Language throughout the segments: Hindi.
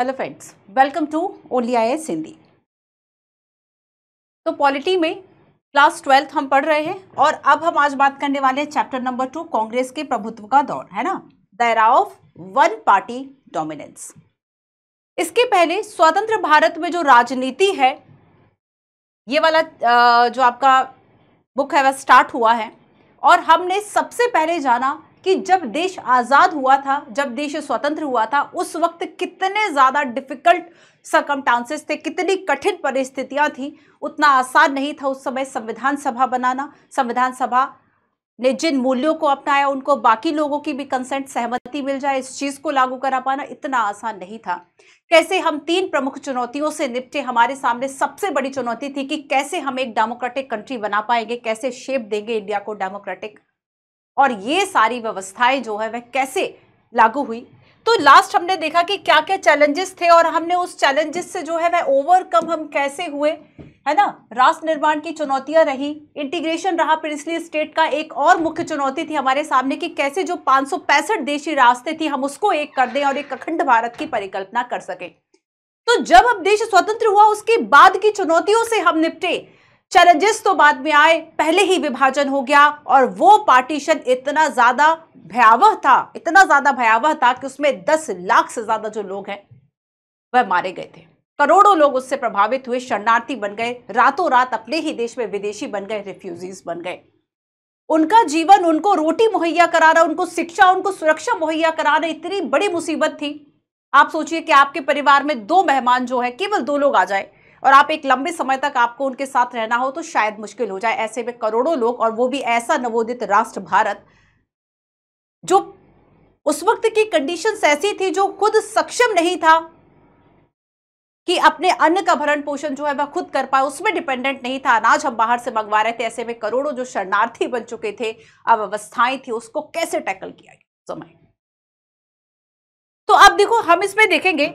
हेलो फ्रेंड्स वेलकम टू ओलिया आई एस हिंदी तो पॉलिटी में क्लास ट्वेल्थ हम पढ़ रहे हैं और अब हम आज बात करने वाले हैं चैप्टर नंबर टू कांग्रेस के प्रभुत्व का दौर है ना era of one party dominance इसके पहले स्वतंत्र भारत में जो राजनीति है ये वाला जो आपका बुक है वह स्टार्ट हुआ है और हमने सबसे पहले जाना कि जब देश आज़ाद हुआ था जब देश स्वतंत्र हुआ था उस वक्त कितने ज़्यादा डिफ़िकल्ट सर्कमटांसेस थे कितनी कठिन परिस्थितियां थी उतना आसान नहीं था उस समय संविधान सभा बनाना संविधान सभा ने जिन मूल्यों को अपनाया उनको बाकी लोगों की भी कंसेंट सहमति मिल जाए इस चीज़ को लागू करा पाना इतना आसान नहीं था कैसे हम तीन प्रमुख चुनौतियों से निपटे हमारे सामने सबसे बड़ी चुनौती थी कि कैसे हम एक डेमोक्रेटिक कंट्री बना पाएंगे कैसे शेप देंगे इंडिया को डेमोक्रेटिक और ये सारी व्यवस्थाएं जो है वह कैसे लागू हुई तो लास्ट हमने देखा कि क्या क्या चैलेंजेस थे और हमने उस चैलेंजेस से जो है वह ओवरकम हम कैसे हुए है ना राष्ट्र निर्माण की चुनौतियां रही इंटीग्रेशन रहा फिर इसलिए स्टेट का एक और मुख्य चुनौती थी हमारे सामने कि कैसे जो पाँच देशी रास्ते थी हम उसको एक कर दें और एक अखंड भारत की परिकल्पना कर सकें तो जब अब देश स्वतंत्र हुआ उसके बाद की चुनौतियों से हम निपटे चैलेंजेस तो बाद में आए पहले ही विभाजन हो गया और वो पार्टीशन इतना ज्यादा भयावह था इतना ज्यादा भयावह था कि उसमें दस लाख से ज्यादा जो लोग हैं वह मारे गए थे करोड़ों लोग उससे प्रभावित हुए शरणार्थी बन गए रातों रात अपने ही देश में विदेशी बन गए रिफ्यूजीज बन गए उनका जीवन उनको रोटी मुहैया कराना उनको शिक्षा उनको सुरक्षा मुहैया कराना इतनी बड़ी मुसीबत थी आप सोचिए कि आपके परिवार में दो मेहमान जो है केवल दो लोग आ जाए और आप एक लंबे समय तक आपको उनके साथ रहना हो तो शायद मुश्किल हो जाए ऐसे में करोड़ों लोग और वो भी ऐसा नवोदित राष्ट्र भारत जो उस वक्त की कंडीशन ऐसी थी जो खुद सक्षम नहीं था कि अपने अन्न का भरण पोषण जो है वह खुद कर पाए उसमें डिपेंडेंट नहीं था अनाज हम बाहर से मंगवा रहे थे ऐसे में करोड़ों जो शरणार्थी बन चुके थे अब अवस्थाएं थी उसको कैसे टैकल किया गया समय तो अब देखो हम इसमें देखेंगे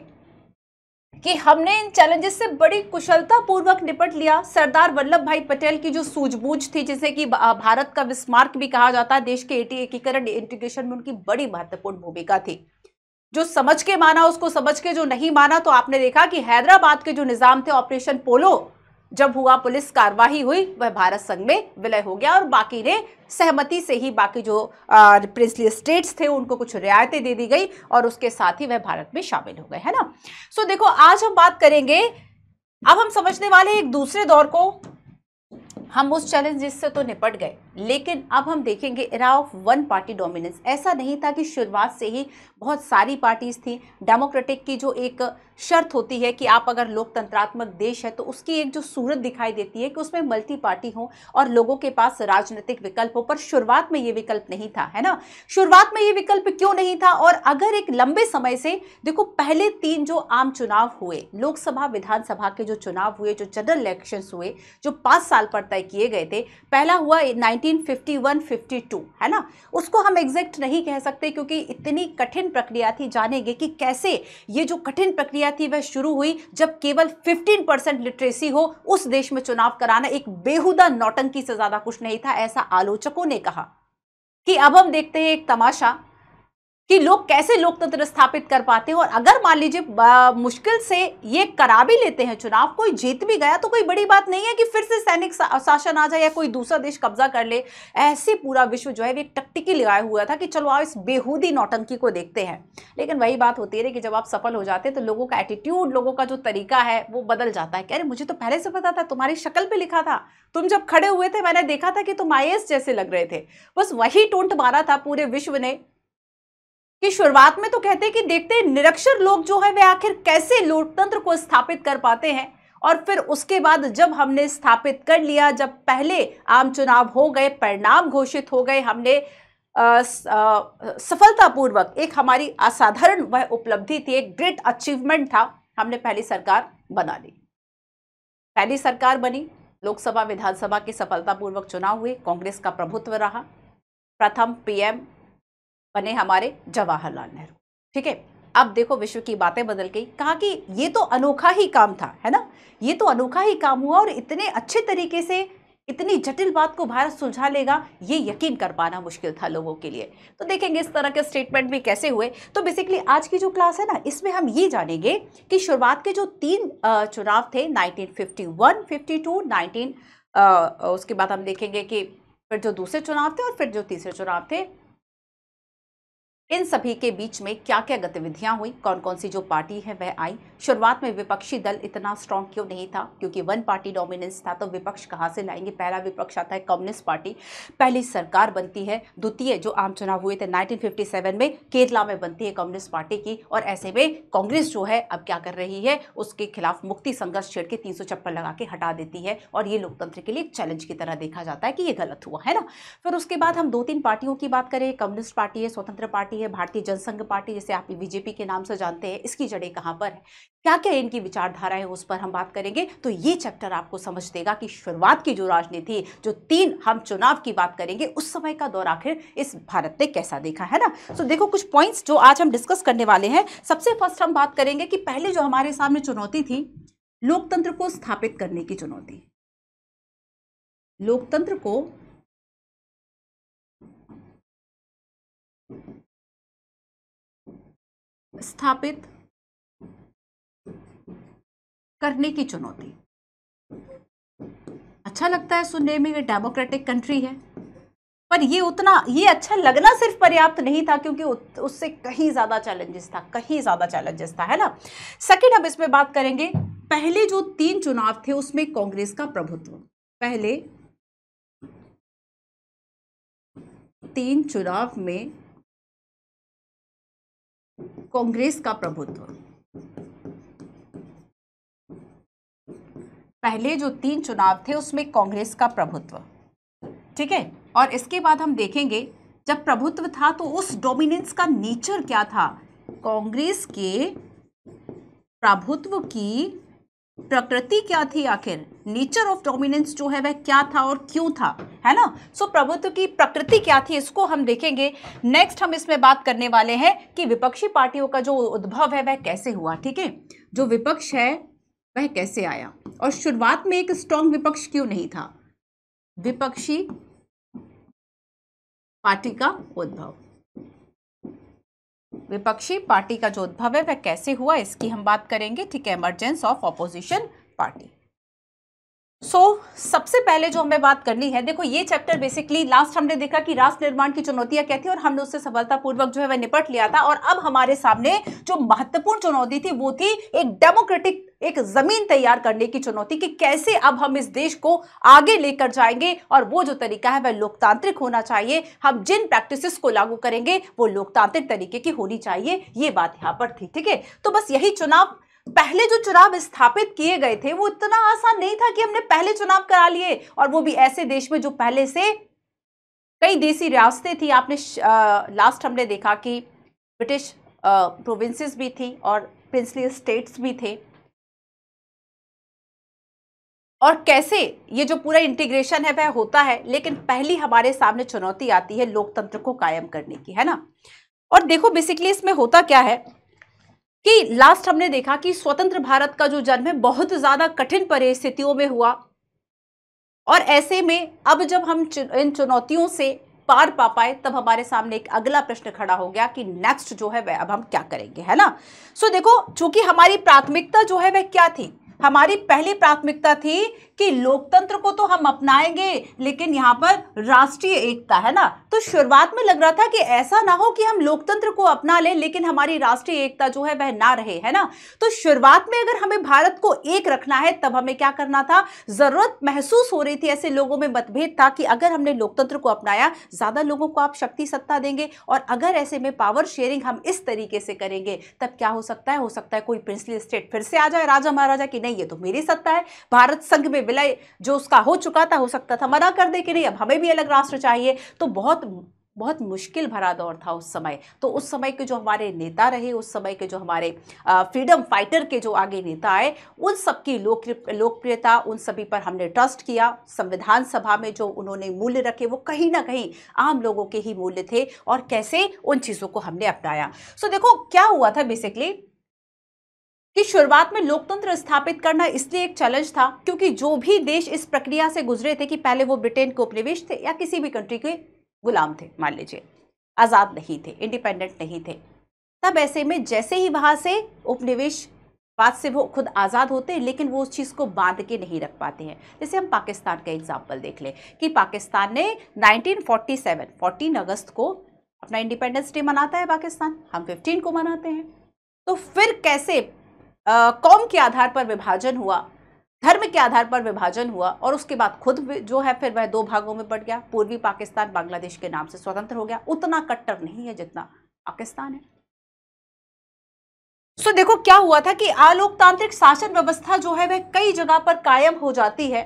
कि हमने इन चैलेंजेस से बड़ी कुशलता पूर्वक निपट लिया सरदार वल्लभ भाई पटेल की जो सूझबूझ थी जिसे कि भारत का विस्मार्क भी कहा जाता है देश के एकीकरण इंटीग्रेशन में उनकी बड़ी महत्वपूर्ण भूमिका थी जो समझ के माना उसको समझ के जो नहीं माना तो आपने देखा कि हैदराबाद के जो निज़ाम थे ऑपरेशन पोलो जब हुआ पुलिस कार्रवाई हुई वह भारत संघ में विलय हो गया और बाकी ने सहमति से ही बाकी जो प्रिंसली स्टेट्स थे उनको कुछ रियायतें दे दी गई और उसके साथ ही वह भारत में शामिल हो गए है ना सो देखो आज हम बात करेंगे अब हम समझने वाले एक दूसरे दौर को हम उस चैलेंज से तो निपट गए लेकिन अब हम देखेंगे era of one party dominance ऐसा नहीं था कि शुरुआत से ही बहुत सारी पार्टीज थी डेमोक्रेटिक की जो एक शर्त होती है कि आप अगर लोकतंत्रात्मक देश है तो उसकी एक जो सूरत दिखाई देती है कि उसमें मल्टी पार्टी हो और लोगों के पास राजनीतिक विकल्प हो पर शुरुआत में ये विकल्प नहीं था है ना शुरुआत में ये विकल्प क्यों नहीं था और अगर एक लंबे समय से देखो पहले तीन जो आम चुनाव हुए लोकसभा विधानसभा के जो चुनाव हुए जो जनरल इलेक्शन हुए जो पांच साल पर तय किए गए थे पहला हुआ नाइनटीन 52 है ना उसको हम एग्जैक्ट नहीं कह सकते क्योंकि इतनी कठिन प्रक्रिया थी जानेंगे कि कैसे ये जो कठिन प्रक्रिया क्या थी वह शुरू हुई जब केवल 15 परसेंट लिटरेसी हो उस देश में चुनाव कराना एक बेहुदा नौटंकी से ज्यादा कुछ नहीं था ऐसा आलोचकों ने कहा कि अब हम देखते हैं एक तमाशा कि लोग कैसे लोकतंत्र स्थापित कर पाते हैं और अगर मान लीजिए मुश्किल से ये करा भी लेते हैं चुनाव कोई जीत भी गया तो कोई बड़ी बात नहीं है कि फिर से सैनिक सा, शासन आ जाए या कोई दूसरा देश कब्जा कर ले ऐसे पूरा विश्व जो है एक टकटिकी लगाया हुआ था कि चलो आप इस बेहूदी नौटंकी को देखते हैं लेकिन वही बात होती है कि जब आप सफल हो जाते हैं तो लोगों का एटीट्यूड लोगों का जो तरीका है वो बदल जाता है कह रहे मुझे तो पहले से पता था तुम्हारी शक्ल पर लिखा था तुम जब खड़े हुए थे मैंने देखा था कि तुम आई जैसे लग रहे थे बस वही टोंट मारा था पूरे विश्व ने कि शुरुआत में तो कहते हैं कि देखते निरक्षर लोग जो है वे आखिर कैसे लोकतंत्र को स्थापित कर पाते हैं और फिर उसके बाद जब हमने स्थापित कर लिया जब पहले आम चुनाव हो गए परिणाम घोषित हो गए हमने सफलतापूर्वक एक हमारी असाधारण वह उपलब्धि थी एक ग्रेट अचीवमेंट था हमने पहली सरकार बना ली पहली सरकार बनी लोकसभा विधानसभा के सफलतापूर्वक चुनाव हुए कांग्रेस का प्रभुत्व रहा प्रथम पीएम बने हमारे जवाहरलाल नेहरू ठीक है अब देखो विश्व की बातें बदल गई कहा कि ये तो अनोखा ही काम था है ना ये तो अनोखा ही काम हुआ और इतने अच्छे तरीके से इतनी जटिल बात को भारत सुलझा लेगा ये यकीन कर पाना मुश्किल था लोगों के लिए तो देखेंगे इस तरह के स्टेटमेंट भी कैसे हुए तो बेसिकली आज की जो क्लास है ना इसमें हम ये जानेंगे कि शुरुआत के जो तीन चुनाव थे 1951, 52, 19 उसके बाद हम देखेंगे कि फिर जो दूसरे चुनाव थे और फिर जो तीसरे चुनाव थे इन सभी के बीच में क्या क्या गतिविधियां हुई कौन कौन सी जो पार्टी है वह आई शुरुआत में विपक्षी दल इतना स्ट्रांग क्यों नहीं था क्योंकि वन पार्टी डोमिनेंस था तो विपक्ष कहाँ से लाएंगे पहला विपक्ष आता है कम्युनिस्ट पार्टी पहली सरकार बनती है द्वितीय जो आम चुनाव हुए थे 1957 में केरला में बनती है कम्युनिस्ट पार्टी की और ऐसे में कांग्रेस जो है अब क्या कर रही है उसके खिलाफ मुक्ति संघर्ष छेड़ के तीन लगा के हटा देती है और ये लोकतंत्र के लिए एक चैलेंज की तरह देखा जाता है कि ये गलत हुआ है ना फिर उसके बाद हम दो तीन पार्टियों की बात करें कम्युनिस्ट पार्टी है स्वतंत्र पार्टी रही है भारतीय जनसंघ पार्टी जिसे आप बीजेपी के नाम से जानते हैं इसकी जड़ें कहाँ पर है क्या क्या इनकी विचारधाराएं उस पर हम बात करेंगे तो ये चैप्टर आपको समझ देगा कि शुरुआत की जो राजनीति जो तीन हम चुनाव की बात करेंगे उस समय का दौर आखिर इस भारत ने कैसा देखा है ना तो देखो कुछ पॉइंट्स जो आज हम डिस्कस करने वाले हैं सबसे फर्स्ट हम बात करेंगे कि पहले जो हमारे सामने चुनौती थी लोकतंत्र को स्थापित करने की चुनौती लोकतंत्र को स्थापित करने की चुनौती अच्छा लगता है सुनने में ये डेमोक्रेटिक कंट्री है पर ये उतना ये अच्छा लगना सिर्फ पर्याप्त नहीं था क्योंकि उससे कहीं ज़्यादा चैलेंजेस था कहीं ज़्यादा चैलेंजेस था है ना सेकंड हम इसमें बात करेंगे पहले जो तीन चुनाव थे उसमें कांग्रेस का प्रभुत्व पहले तीन चुनाव में कांग्रेस का प्रभुत्व पहले जो तीन चुनाव थे उसमें कांग्रेस का प्रभुत्व ठीक है और इसके बाद हम देखेंगे जब प्रभुत्व था तो उस डोमिनेंस का नेचर क्या था कांग्रेस के प्रभुत्व की प्रकृति क्या थी आखिर नेचर ऑफ डोमिनेंस जो है वह क्या था और क्यों था है ना सो so, प्रभुत्व की प्रकृति क्या थी इसको हम देखेंगे नेक्स्ट हम इसमें बात करने वाले हैं कि विपक्षी पार्टियों का जो उद्भव है वह कैसे हुआ ठीक है जो विपक्ष है वह कैसे आया और शुरुआत में एक स्ट्रांग विपक्ष क्यों नहीं था विपक्षी पार्टी का उद्भव विपक्षी पार्टी का जो उद्भव है वह कैसे हुआ इसकी हम बात करेंगे ठीक है emergence of opposition party so so, सबसे पहले जो हमें बात करनी है देखो ये चैप्टर बेसिकली लास्ट हमने देखा कि राष्ट्र निर्माण की चुनौतियां क्या थी और हमने उससे सफलतापूर्वक जो है वह निपट लिया था और अब हमारे सामने जो महत्वपूर्ण चुनौती थी वो थी एक डेमोक्रेटिक एक जमीन तैयार करने की चुनौती कि कैसे अब हम इस देश को आगे लेकर जाएंगे और वो जो तरीका है वह लोकतांत्रिक होना चाहिए हम जिन प्रैक्टिसेस को लागू करेंगे वो लोकतांत्रिक तरीके की होनी चाहिए ये बात यहाँ पर थी ठीक है तो बस यही चुनाव पहले जो चुनाव स्थापित किए गए थे वो इतना आसान नहीं था कि हमने पहले चुनाव करा लिए और वो भी ऐसे देश में जो पहले से कई देसी रियासतें थी आपने आ, लास्ट हमने देखा कि ब्रिटिश प्रोविंसेस भी थी और प्रिंसली स्टेट्स भी थे और कैसे ये जो पूरा इंटीग्रेशन है वह होता है लेकिन पहली हमारे सामने चुनौती आती है लोकतंत्र को कायम करने की है ना और देखो बेसिकली इसमें होता क्या है कि लास्ट हमने देखा कि स्वतंत्र भारत का जो जन्म है बहुत ज़्यादा कठिन परिस्थितियों में हुआ और ऐसे में अब जब हम इन चुनौतियों से पार पा पाए तब हमारे सामने एक अगला प्रश्न खड़ा हो गया कि नेक्स्ट जो है वह अब हम क्या करेंगे है ना सो देखो चूंकि हमारी प्राथमिकता जो है वह क्या थी हमारी पहली प्राथमिकता थी कि लोकतंत्र को तो हम अपनाएंगे लेकिन यहाँ पर राष्ट्रीय एकता है ना तो शुरुआत में लग रहा था कि ऐसा ना हो कि हम लोकतंत्र को अपना लें लेकिन हमारी राष्ट्रीय एकता जो है वह ना रहे है ना तो शुरुआत में अगर हमें भारत को एक रखना है तब हमें क्या करना था जरूरत महसूस हो रही थी ऐसे लोगों में मतभेद था कि अगर हमने लोकतंत्र को अपनाया ज्यादा लोगों को आप शक्ति सत्ता देंगे और अगर ऐसे में पावर शेयरिंग हम इस तरीके से करेंगे तब क्या हो सकता है हो सकता है कोई प्रिंसली स्टेट फिर से आ जाए राजा महाराजा की नहीं ये तो मेरी सत्ता है भारत संघ में विलय जो उसका हो चुका था हो सकता था मना कर दे कि नहीं अब हमें भी अलग राष्ट्र चाहिए तो बहुत बहुत मुश्किल भरा दौर था उस समय तो उस समय के जो हमारे नेता रहे उस समय के जो हमारे फ्रीडम फाइटर के जो आगे नेता आए उन सबकी लोकप्रियता उन सभी पर हमने ट्रस्ट किया संविधान सभा में जो उन्होंने मूल्य रखे वो कहीं ना कहीं आम लोगों के ही मूल्य थे और कैसे उन चीज़ों को हमने अपनाया सो देखो क्या हुआ था बेसिकली कि शुरुआत में लोकतंत्र स्थापित करना इसलिए एक चैलेंज था क्योंकि जो भी देश इस प्रक्रिया से गुजरे थे कि पहले वो ब्रिटेन के उपनिवेश थे या किसी भी कंट्री के गुलाम थे मान लीजिए आज़ाद नहीं थे इंडिपेंडेंट नहीं थे तब ऐसे में जैसे ही वहाँ से उपनिवेश बाद से वो खुद आज़ाद होते हैं लेकिन वो उस चीज़ को बांध के नहीं रख पाते हैं जैसे हम पाकिस्तान का एग्जाम्पल देख लें कि पाकिस्तान ने 1947 14 अगस्त को अपना इंडिपेंडेंस डे मनाता है पाकिस्तान हम 15 को मनाते हैं तो फिर कैसे कौम के आधार पर विभाजन हुआ धर्म के आधार पर विभाजन हुआ और उसके बाद खुद जो है फिर वह दो भागों में बढ़ गया पूर्वी पाकिस्तान बांग्लादेश के नाम से स्वतंत्र हो गया उतना कट्टर नहीं है जितना पाकिस्तान है सो so, देखो क्या हुआ था कि आलोकतांत्रिक शासन व्यवस्था जो है वह कई जगह पर कायम हो जाती है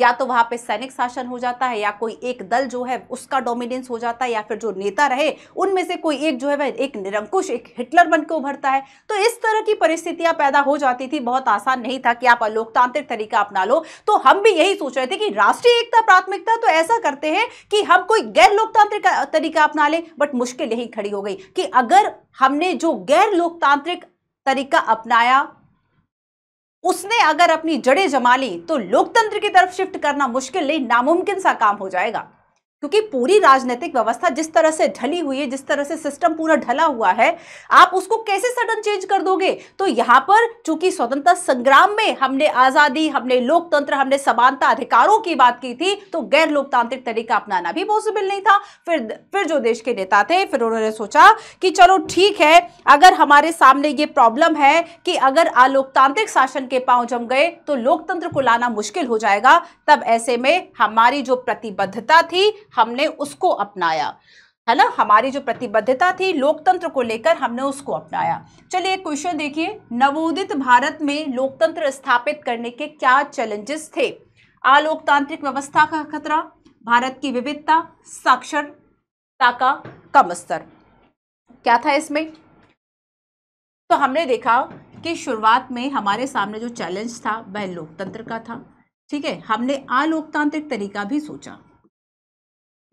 या तो वहां पे सैनिक शासन हो जाता है या कोई एक दल जो है उसका डोमिनेंस हो जाता है या फिर जो नेता रहे उनमें से कोई एक जो है वह एक निरंकुश एक हिटलर बन के उभरता है तो इस तरह की परिस्थितियां पैदा हो जाती थी बहुत आसान नहीं था कि आप लोकतांत्रिक तरीका अपना लो तो हम भी यही सोच रहे थे कि राष्ट्रीय एकता प्राथमिकता तो ऐसा करते हैं कि हम कोई गैर लोकतांत्रिक तरीका अपना लें बट मुश्किल यही खड़ी हो गई कि अगर हमने जो गैर लोकतांत्रिक तरीका अपनाया उसने अगर अपनी जड़ें जमा ली तो लोकतंत्र की तरफ शिफ्ट करना मुश्किल नहीं नामुमकिन सा काम हो जाएगा क्योंकि पूरी राजनीतिक व्यवस्था जिस तरह से ढली हुई है जिस तरह से सिस्टम पूरा ढला हुआ है आप उसको कैसे सडन चेंज कर दोगे तो यहाँ पर चूंकि स्वतंत्रता संग्राम में हमने आज़ादी हमने लोकतंत्र हमने समानता अधिकारों की बात की थी तो गैर लोकतांत्रिक तरीका अपनाना भी पॉसिबल नहीं था फिर फिर जो देश के नेता थे फिर उन्होंने सोचा कि चलो ठीक है अगर हमारे सामने ये प्रॉब्लम है कि अगर अलोकतांत्रिक शासन के पाँव जम गए तो लोकतंत्र को लाना मुश्किल हो जाएगा तब ऐसे में हमारी जो प्रतिबद्धता थी हमने उसको अपनाया है ना हमारी जो प्रतिबद्धता थी लोकतंत्र को लेकर हमने उसको अपनाया चलिए एक क्वेश्चन देखिए नवोदित भारत में लोकतंत्र स्थापित करने के क्या चैलेंजेस थे अलोकतांत्रिक व्यवस्था का खतरा भारत की विविधता साक्षरता का कम स्तर क्या था इसमें तो हमने देखा कि शुरुआत में हमारे सामने जो चैलेंज था वह लोकतंत्र का था ठीक है हमने अलोकतांत्रिक तरीका भी सोचा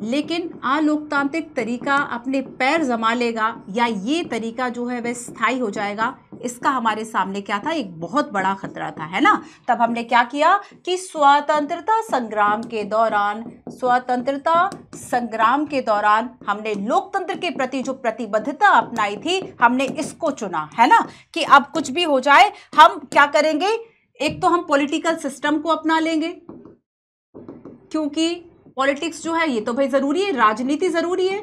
लेकिन अलोकतांत्रिक तरीका अपने पैर जमा लेगा या ये तरीका जो है वह स्थायी हो जाएगा इसका हमारे सामने क्या था एक बहुत बड़ा खतरा था है ना तब हमने क्या किया कि स्वतंत्रता संग्राम के दौरान स्वतंत्रता संग्राम के दौरान हमने लोकतंत्र के प्रति जो प्रतिबद्धता अपनाई थी हमने इसको चुना है ना कि अब कुछ भी हो जाए हम क्या करेंगे एक तो हम पॉलिटिकल सिस्टम को अपना लेंगे क्योंकि पॉलिटिक्स जो है ये तो भाई ज़रूरी है राजनीति ज़रूरी है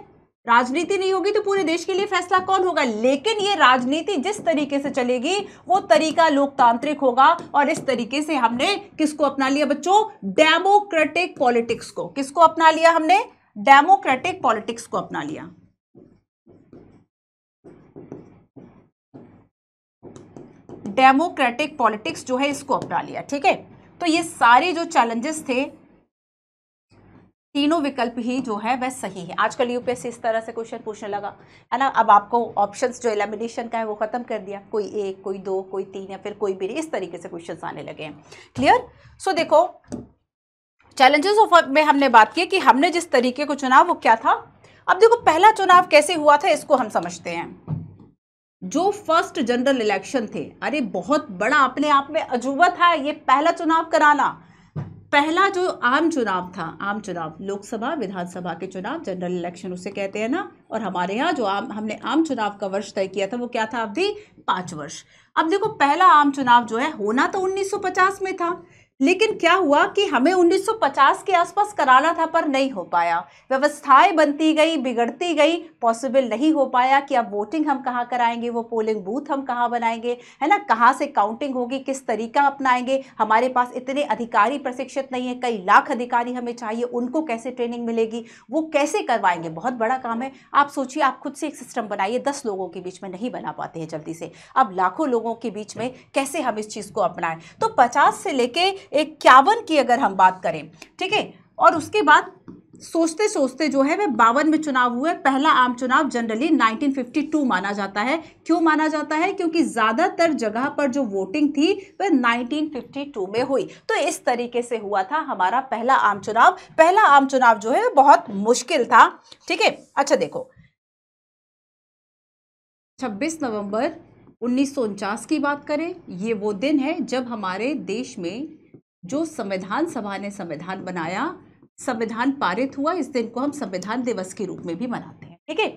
राजनीति नहीं होगी तो पूरे देश के लिए फैसला कौन होगा लेकिन ये राजनीति जिस तरीके से चलेगी वो तरीका लोकतांत्रिक होगा और इस तरीके से हमने किसको अपना लिया बच्चों डेमोक्रेटिक पॉलिटिक्स को किसको अपना लिया हमने डेमोक्रेटिक पॉलिटिक्स को अपना लिया डेमोक्रेटिक पॉलिटिक्स जो है इसको अपना लिया ठीक है तो ये सारे जो चैलेंजेस थे तीनों विकल्प ही जो है वह सही है आजकल यूपीएससी इस तरह से क्वेश्चन पूछने लगा है ना अब आपको ऑप्शंस जो एलिमिनेशन का है वो ख़त्म कर दिया कोई एक कोई दो कोई तीन या फिर कोई भी नहीं इस तरीके से क्वेश्चन आने लगे हैं क्लियर सो so, देखो चैलेंजेस ऑफ में हमने बात की कि हमने जिस तरीके को चुनाव वो क्या था अब देखो पहला चुनाव कैसे हुआ था इसको हम समझते हैं जो फर्स्ट जनरल इलेक्शन थे अरे बहुत बड़ा अपने आप में अजूबा था ये पहला चुनाव कराना पहला जो आम चुनाव था आम चुनाव लोकसभा विधानसभा के चुनाव जनरल इलेक्शन उसे कहते हैं ना और हमारे यहाँ जो आम हमने आम चुनाव का वर्ष तय किया था वो क्या था अवधि पाँच वर्ष अब देखो पहला आम चुनाव जो है होना तो 1950 में था लेकिन क्या हुआ कि हमें 1950 के आसपास कराना था पर नहीं हो पाया व्यवस्थाएं बनती गई बिगड़ती गई पॉसिबल नहीं हो पाया कि अब वोटिंग हम कहाँ कराएंगे वो पोलिंग बूथ हम कहाँ बनाएंगे है ना कहाँ से काउंटिंग होगी किस तरीका अपनाएंगे हमारे पास इतने अधिकारी प्रशिक्षित नहीं है कई लाख अधिकारी हमें चाहिए उनको कैसे ट्रेनिंग मिलेगी वो कैसे करवाएंगे बहुत बड़ा काम है आप सोचिए आप खुद से एक सिस्टम बनाइए दस लोगों के बीच में नहीं बना पाते हैं जल्दी से अब लाखों लोगों के बीच में हाँ। कैसे हम इस चीज़ को अपनाएं तो पचास से लेके इक्यावन की अगर हम बात करें ठीक है और उसके बाद सोचते सोचते जो है वह बावन में चुनाव हुए पहला आम चुनाव जनरली 1952 माना जाता है क्यों माना जाता है क्योंकि ज़्यादातर जगह पर जो वोटिंग थी वह 1952 में हुई तो इस तरीके से हुआ था हमारा पहला आम चुनाव पहला आम चुनाव जो है बहुत मुश्किल था ठीक है अच्छा देखो छब्बीस नवंबर उन्नीस की बात करें ये वो दिन है जब हमारे देश में जो संविधान सभा ने संविधान बनाया संविधान पारित हुआ इस दिन को हम संविधान दिवस के रूप में भी मनाते हैं ठीक है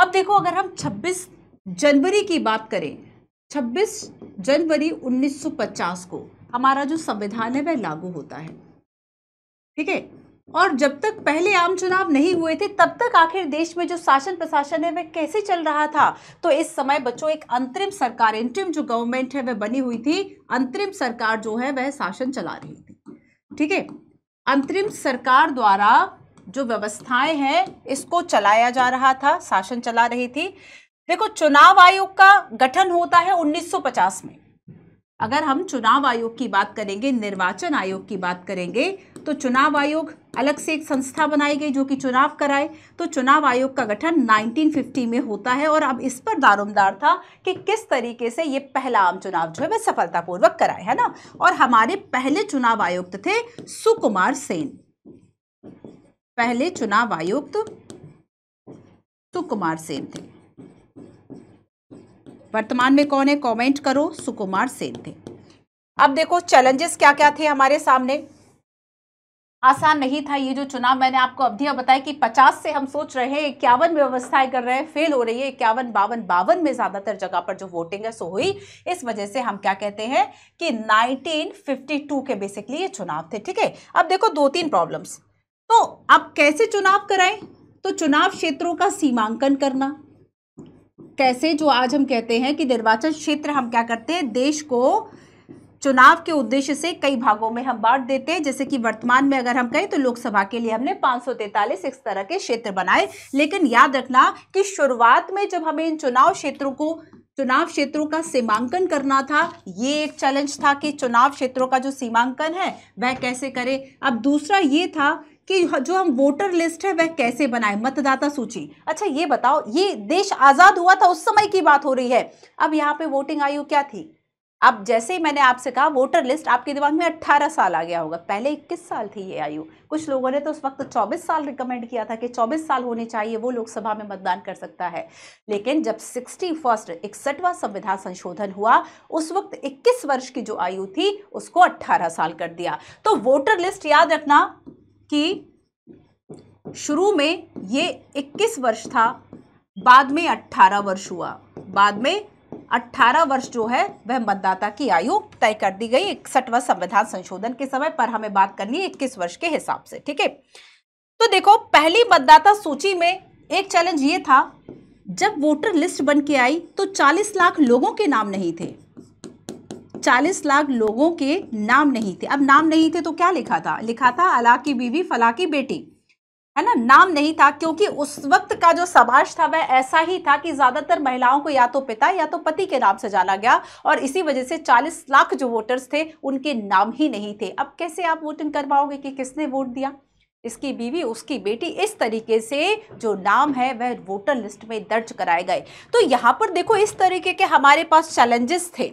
अब देखो अगर हम 26 जनवरी की बात करें 26 जनवरी 1950 को हमारा जो संविधान है वह लागू होता है ठीक है और जब तक पहले आम चुनाव नहीं हुए थे तब तक आखिर देश में जो शासन प्रशासन है वह कैसे चल रहा था तो इस समय बच्चों एक अंतरिम सरकार इंटरिम जो गवर्नमेंट है वह बनी हुई थी अंतरिम सरकार जो है वह शासन चला रही थी ठीक है अंतरिम सरकार द्वारा जो व्यवस्थाएं हैं इसको चलाया जा रहा था शासन चला रही थी देखो चुनाव आयोग का गठन होता है 1950 में अगर हम चुनाव आयोग की बात करेंगे निर्वाचन आयोग की बात करेंगे तो चुनाव आयोग अलग से एक संस्था बनाई गई जो कि चुनाव कराए तो चुनाव आयोग का गठन 1950 में होता है और अब इस पर दारोमदार था कि किस तरीके से ये पहला आम चुनाव जो है वह सफलतापूर्वक कराए है ना और हमारे पहले चुनाव आयुक्त थे सुकुमार सेन पहले चुनाव आयुक्त सुकुमार सेन थे वर्तमान में कौन है कमेंट करो सुकुमार सेन थे अब देखो चैलेंजेस क्या क्या थे हमारे सामने आसान नहीं था ये जो चुनाव मैंने आपको अवधियां बताया कि 50 से हम सोच रहे हैं इक्यावन व्यवस्थाएं कर रहे हैं फेल हो रही है इक्यावन बावन बावन में ज़्यादातर जगह पर जो वोटिंग है सो हुई इस वजह से हम क्या कहते हैं कि 1952 के बेसिकली ये चुनाव थे ठीक है अब देखो दो तीन प्रॉब्लम्स तो अब कैसे चुनाव कराएं तो चुनाव क्षेत्रों का सीमांकन करना कैसे जो आज हम कहते हैं कि निर्वाचन क्षेत्र हम क्या करते हैं देश को चुनाव के उद्देश्य से कई भागों में हम बांट देते हैं जैसे कि वर्तमान में अगर हम कहें तो लोकसभा के लिए हमने 543 इस तरह के क्षेत्र बनाए लेकिन याद रखना कि शुरुआत में जब हमें इन चुनाव क्षेत्रों को चुनाव क्षेत्रों का सीमांकन करना था ये एक चैलेंज था कि चुनाव क्षेत्रों का जो सीमांकन है वह कैसे करें अब दूसरा ये था कि जो हम वोटर लिस्ट है वह कैसे बनाए मतदाता सूची अच्छा ये बताओ ये देश आज़ाद हुआ था उस समय की बात हो रही है अब यहाँ पे वोटिंग आयु क्या थी अब जैसे ही मैंने आपसे कहा वोटर लिस्ट आपके दिमाग में 18 साल आ गया होगा पहले 21 साल थी ये आयु कुछ लोगों ने तो उस वक्त 24 साल रिकमेंड किया था कि 24 साल होने चाहिए वो लोकसभा में मतदान कर सकता है लेकिन जब सिक्सटी फर्स्ट इकसठवा संविधान संशोधन हुआ उस वक्त 21 वर्ष की जो आयु थी उसको 18 साल कर दिया तो वोटर लिस्ट याद रखना कि शुरू में ये 21 वर्ष था बाद में 18 वर्ष हुआ बाद में 18 वर्ष जो है वह मतदाता की आयु तय कर दी गई इकसठवा संविधान संशोधन के समय पर हमें बात करनी है इक्कीस वर्ष के हिसाब से ठीक है तो देखो पहली मतदाता सूची में एक चैलेंज ये था जब वोटर लिस्ट बन के आई तो 40 लाख लोगों के नाम नहीं थे 40 लाख लोगों के नाम नहीं थे अब नाम नहीं थे तो क्या लिखा था लिखा था अला की बीवी फला की बेटी है ना नाम नहीं था क्योंकि उस वक्त का जो समाज था वह ऐसा ही था कि ज़्यादातर महिलाओं को या तो पिता या तो पति के नाम से जाना गया और इसी वजह से 40 लाख जो वोटर्स थे उनके नाम ही नहीं थे अब कैसे आप वोटिंग कर पाओगे कि किसने वोट दिया इसकी बीवी उसकी बेटी इस तरीके से जो नाम है वह वोटर लिस्ट में दर्ज कराए गए तो यहाँ पर देखो इस तरीके के हमारे पास चैलेंजेस थे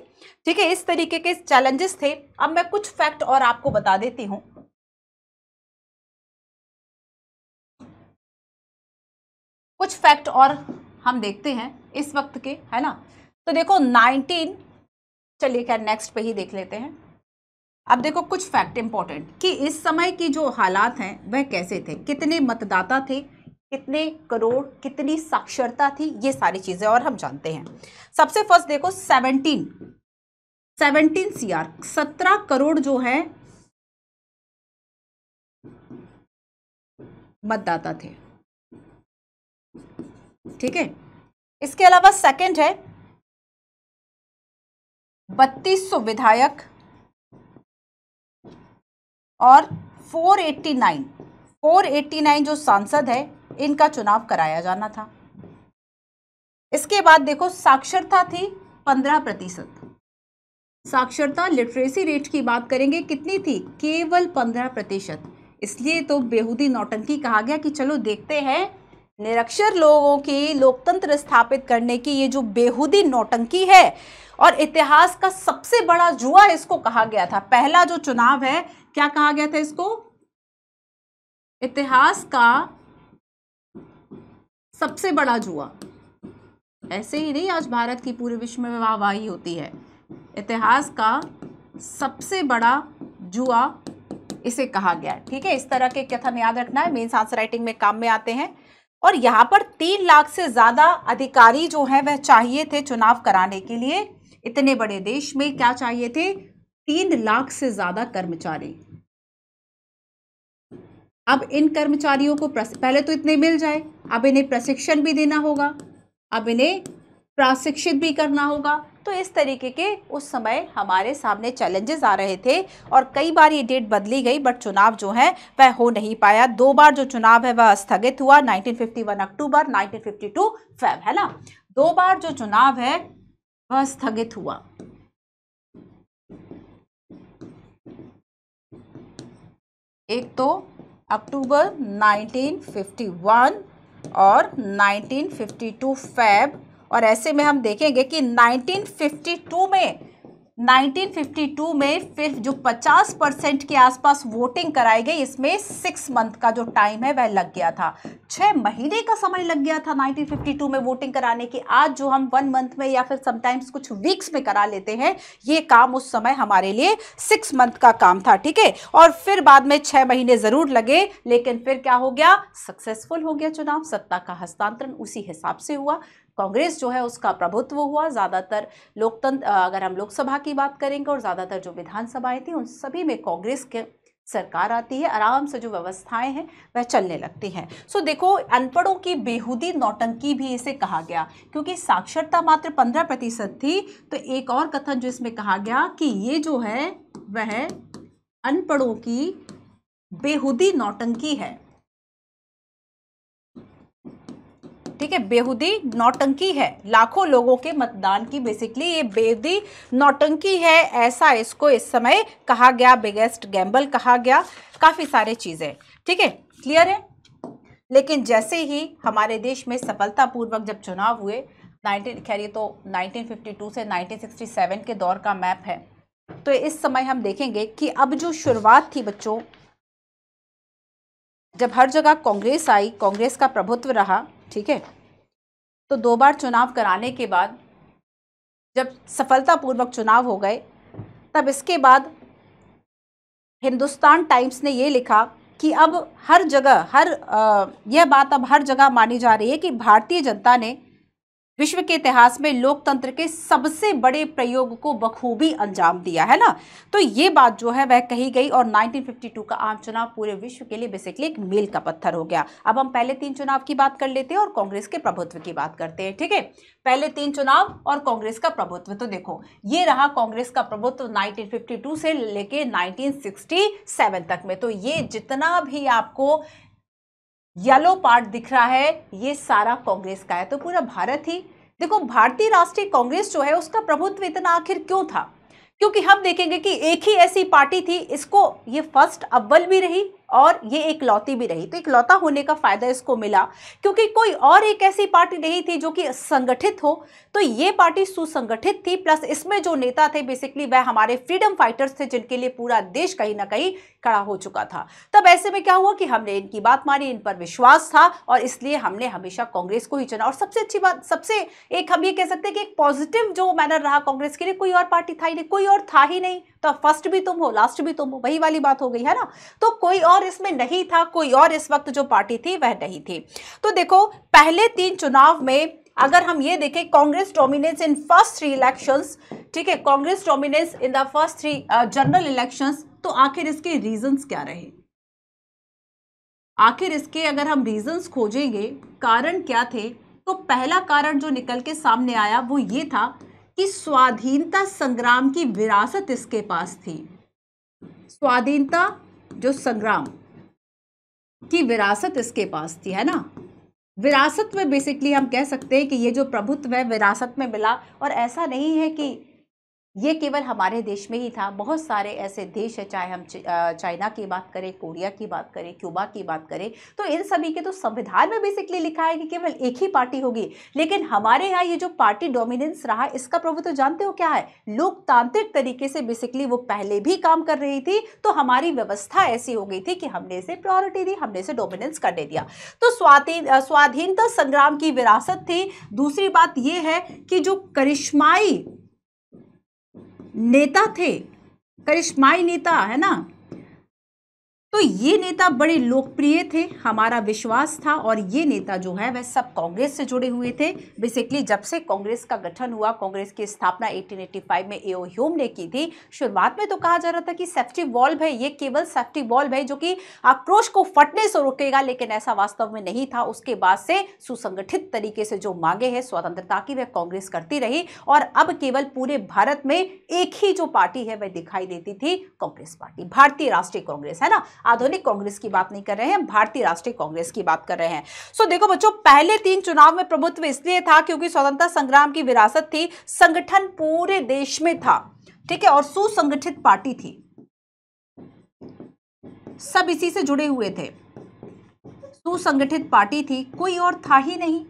ठीक है इस तरीके के चैलेंजेस थे अब मैं कुछ फैक्ट और आपको बता देती हूँ कुछ फैक्ट और हम देखते हैं इस वक्त के है ना तो देखो 19 चलिए क्या नेक्स्ट पे ही देख लेते हैं अब देखो कुछ फैक्ट इंपॉर्टेंट कि इस समय की जो हालात हैं वह कैसे थे कितने मतदाता थे कितने करोड़ कितनी साक्षरता थी ये सारी चीज़ें और हम जानते हैं सबसे फर्स्ट देखो सेवनटीन सेवनटीन सीआर सत्रह करोड़ जो है मतदाता थे ठीक है इसके अलावा सेकंड है बत्तीस सौ विधायक और 489 489 जो सांसद है इनका चुनाव कराया जाना था इसके बाद देखो साक्षरता थी 15 प्रतिशत साक्षरता लिटरेसी रेट की बात करेंगे कितनी थी केवल 15 प्रतिशत इसलिए तो बेहूदी नौटंकी कहा गया कि चलो देखते हैं निरक्षर लोगों की लोकतंत्र स्थापित करने की ये जो बेहूदी नौटंकी है और इतिहास का सबसे बड़ा जुआ इसको कहा गया था पहला जो चुनाव है क्या कहा गया था इसको इतिहास का सबसे बड़ा जुआ ऐसे ही नहीं आज भारत की पूरे विश्व में वाहवाही होती है इतिहास का सबसे बड़ा जुआ इसे कहा गया ठीक है इस तरह के कथन याद रखना है मेन्स आंसर राइटिंग में काम में आते हैं और यहाँ पर तीन लाख से ज़्यादा अधिकारी जो हैं वह चाहिए थे चुनाव कराने के लिए इतने बड़े देश में क्या चाहिए थे तीन लाख से ज़्यादा कर्मचारी अब इन कर्मचारियों को पहले तो इतने मिल जाए अब इन्हें प्रशिक्षण भी देना होगा अब इन्हें प्रशिक्षित भी करना होगा तो इस तरीके के उस समय हमारे सामने चैलेंजेस आ रहे थे और कई बार ये डेट बदली गई बट चुनाव जो है वह हो नहीं पाया दो बार जो चुनाव है वह स्थगित हुआ 1951 अक्टूबर 1952 फेब है ना दो बार जो चुनाव है वह स्थगित हुआ एक तो अक्टूबर 1951 और 1952 फेब और ऐसे में हम देखेंगे कि 1952 में 1952 में फिर जो 50 परसेंट के आसपास वोटिंग कराई गई इसमें सिक्स मंथ का जो टाइम है वह लग गया था छः महीने का समय लग गया था 1952 में वोटिंग कराने की आज जो हम वन मंथ में या फिर समटाइम्स कुछ वीक्स में करा लेते हैं ये काम उस समय हमारे लिए सिक्स मंथ का काम था ठीक है और फिर बाद में छः महीने ज़रूर लगे लेकिन फिर क्या हो गया सक्सेसफुल हो गया चुनाव सत्ता का हस्तांतरण उसी हिसाब से हुआ कांग्रेस जो है उसका प्रभुत्व हुआ ज़्यादातर लोकतंत्र अगर हम लोकसभा की बात करेंगे और ज़्यादातर जो विधानसभाएं थी उन सभी में कांग्रेस के सरकार आती है आराम से जो व्यवस्थाएं हैं वह चलने लगती हैं सो so, देखो अनपढ़ों की बेहूदी नौटंकी भी इसे कहा गया क्योंकि साक्षरता मात्र पंद्रह प्रतिशत थी तो एक और कथन जो इसमें कहा गया कि ये जो है वह अनपढ़ों की बेहूदी नौटंकी है ठीक है बेहूदी नौटंकी है लाखों लोगों के मतदान की बेसिकली ये बेहूदी नौटंकी है ऐसा इसको इस समय कहा गया बिगेस्ट गैम्बल कहा गया काफ़ी सारे चीज़ें ठीक है क्लियर है लेकिन जैसे ही हमारे देश में सफलतापूर्वक जब चुनाव हुए नाइनटीन खैर ये तो 1952 से 1967 के दौर का मैप है तो इस समय हम देखेंगे कि अब जो शुरुआत थी बच्चों जब हर जगह कांग्रेस आई कांग्रेस का प्रभुत्व रहा ठीक है तो दो बार चुनाव कराने के बाद जब सफलतापूर्वक चुनाव हो गए तब इसके बाद हिंदुस्तान टाइम्स ने ये लिखा कि अब हर जगह हर यह बात अब हर जगह मानी जा रही है कि भारतीय जनता ने विश्व के इतिहास में लोकतंत्र के सबसे बड़े प्रयोग को बखूबी अंजाम दिया है ना तो ये बात जो है वह कही गई और 1952 का आम चुनाव पूरे विश्व के लिए बेसिकली एक मील का पत्थर हो गया अब हम पहले तीन चुनाव की बात कर लेते हैं और कांग्रेस के प्रभुत्व की बात करते हैं ठीक है पहले तीन चुनाव और कांग्रेस का प्रभुत्व तो देखो ये रहा कांग्रेस का प्रभुत्व नाइनटीन से लेके नाइनटीन तक में तो ये जितना भी आपको येलो पार्ट दिख रहा है ये सारा कांग्रेस का है तो पूरा भारत ही देखो भारतीय राष्ट्रीय कांग्रेस जो है उसका प्रभुत्व इतना आखिर क्यों था क्योंकि हम देखेंगे कि एक ही ऐसी पार्टी थी इसको ये फर्स्ट अव्वल भी रही और ये इकलौती भी रही तो इकलौता होने का फ़ायदा इसको मिला क्योंकि कोई और एक ऐसी पार्टी नहीं थी जो कि संगठित हो तो ये पार्टी सुसंगठित थी प्लस इसमें जो नेता थे बेसिकली वह हमारे फ्रीडम फाइटर्स थे जिनके लिए पूरा देश कहीं ना कहीं खड़ा हो चुका था तब ऐसे में क्या हुआ कि हमने इनकी बात मानी इन पर विश्वास था और इसलिए हमने हमेशा कांग्रेस को ही चुना और सबसे अच्छी बात सबसे एक हम ये कह सकते हैं कि एक पॉजिटिव जो मैनर रहा कांग्रेस के लिए कोई और पार्टी था ही नहीं कोई और था ही नहीं तो फर्स्ट भी तुम हो लास्ट भी तुम हो वही वाली बात हो गई है ना तो कोई और इसमें नहीं था कोई और इस वक्त जो पार्टी थी वह नहीं थी तो देखो पहले तीन चुनाव में अगर हम ये देखें Congress dominance in first three elections ठीक है Congress dominance in the first three general elections तो आखिर इसके रीजंस क्या रहे आखिर इसके अगर हम रीजंस खोजेंगे कारण क्या थे तो पहला कारण जो निकल के सामने आया वो ये था कि स्वाधीनता संग्राम की विरासत इसके पास थी स्वाधीनता जो संग्राम की विरासत इसके पास थी है ना विरासत में बेसिकली हम कह सकते हैं कि ये जो प्रभुत्व है विरासत में मिला और ऐसा नहीं है कि ये केवल हमारे देश में ही था बहुत सारे ऐसे देश हैं चाहे हम चाइना की बात करें कोरिया की बात करें क्यूबा की बात करें तो इन सभी के तो संविधान में बेसिकली लिखा है कि केवल एक ही पार्टी होगी लेकिन हमारे यहाँ ये जो पार्टी डोमिनेंस रहा इसका प्रभु तो जानते हो क्या है लोकतांत्रिक तरीके से बेसिकली वो पहले भी काम कर रही थी तो हमारी व्यवस्था ऐसी हो गई थी कि हमने इसे प्रायोरिटी दी हमने इसे डोमिनेंस करने दिया तो स्वाधीन स्वाधीनता संग्राम की विरासत थी दूसरी बात यह है कि जो करिश्माई नेता थे करिश्माई नेता है ना तो ये नेता बड़े लोकप्रिय थे हमारा विश्वास था और ये नेता जो है वह सब कांग्रेस से जुड़े हुए थे बेसिकली जब से कांग्रेस का गठन हुआ कांग्रेस की स्थापना 1885 में एओ ह्यूम ने की थी शुरुआत में तो कहा जा रहा था कि सेफ्टी वॉल्व है ये केवल सेफ्टी वॉल्व है जो कि आक्रोश को फटने से रोकेगा लेकिन ऐसा वास्तव में नहीं था उसके बाद से सुसंगठित तरीके से जो मांगे हैं स्वतंत्रता की वह कांग्रेस करती रही और अब केवल पूरे भारत में एक ही जो पार्टी है वह दिखाई देती थी कांग्रेस पार्टी भारतीय राष्ट्रीय कांग्रेस है ना आधुनिक कांग्रेस की बात नहीं कर रहे हैं भारतीय राष्ट्रीय कांग्रेस की बात कर रहे हैं सो देखो बच्चों पहले तीन चुनाव में प्रभुत्व इसलिए था क्योंकि स्वतंत्रता संग्राम की विरासत थी संगठन पूरे देश में था ठीक है और सुसंगठित पार्टी थी सब इसी से जुड़े हुए थे सुसंगठित पार्टी थी कोई और था ही नहीं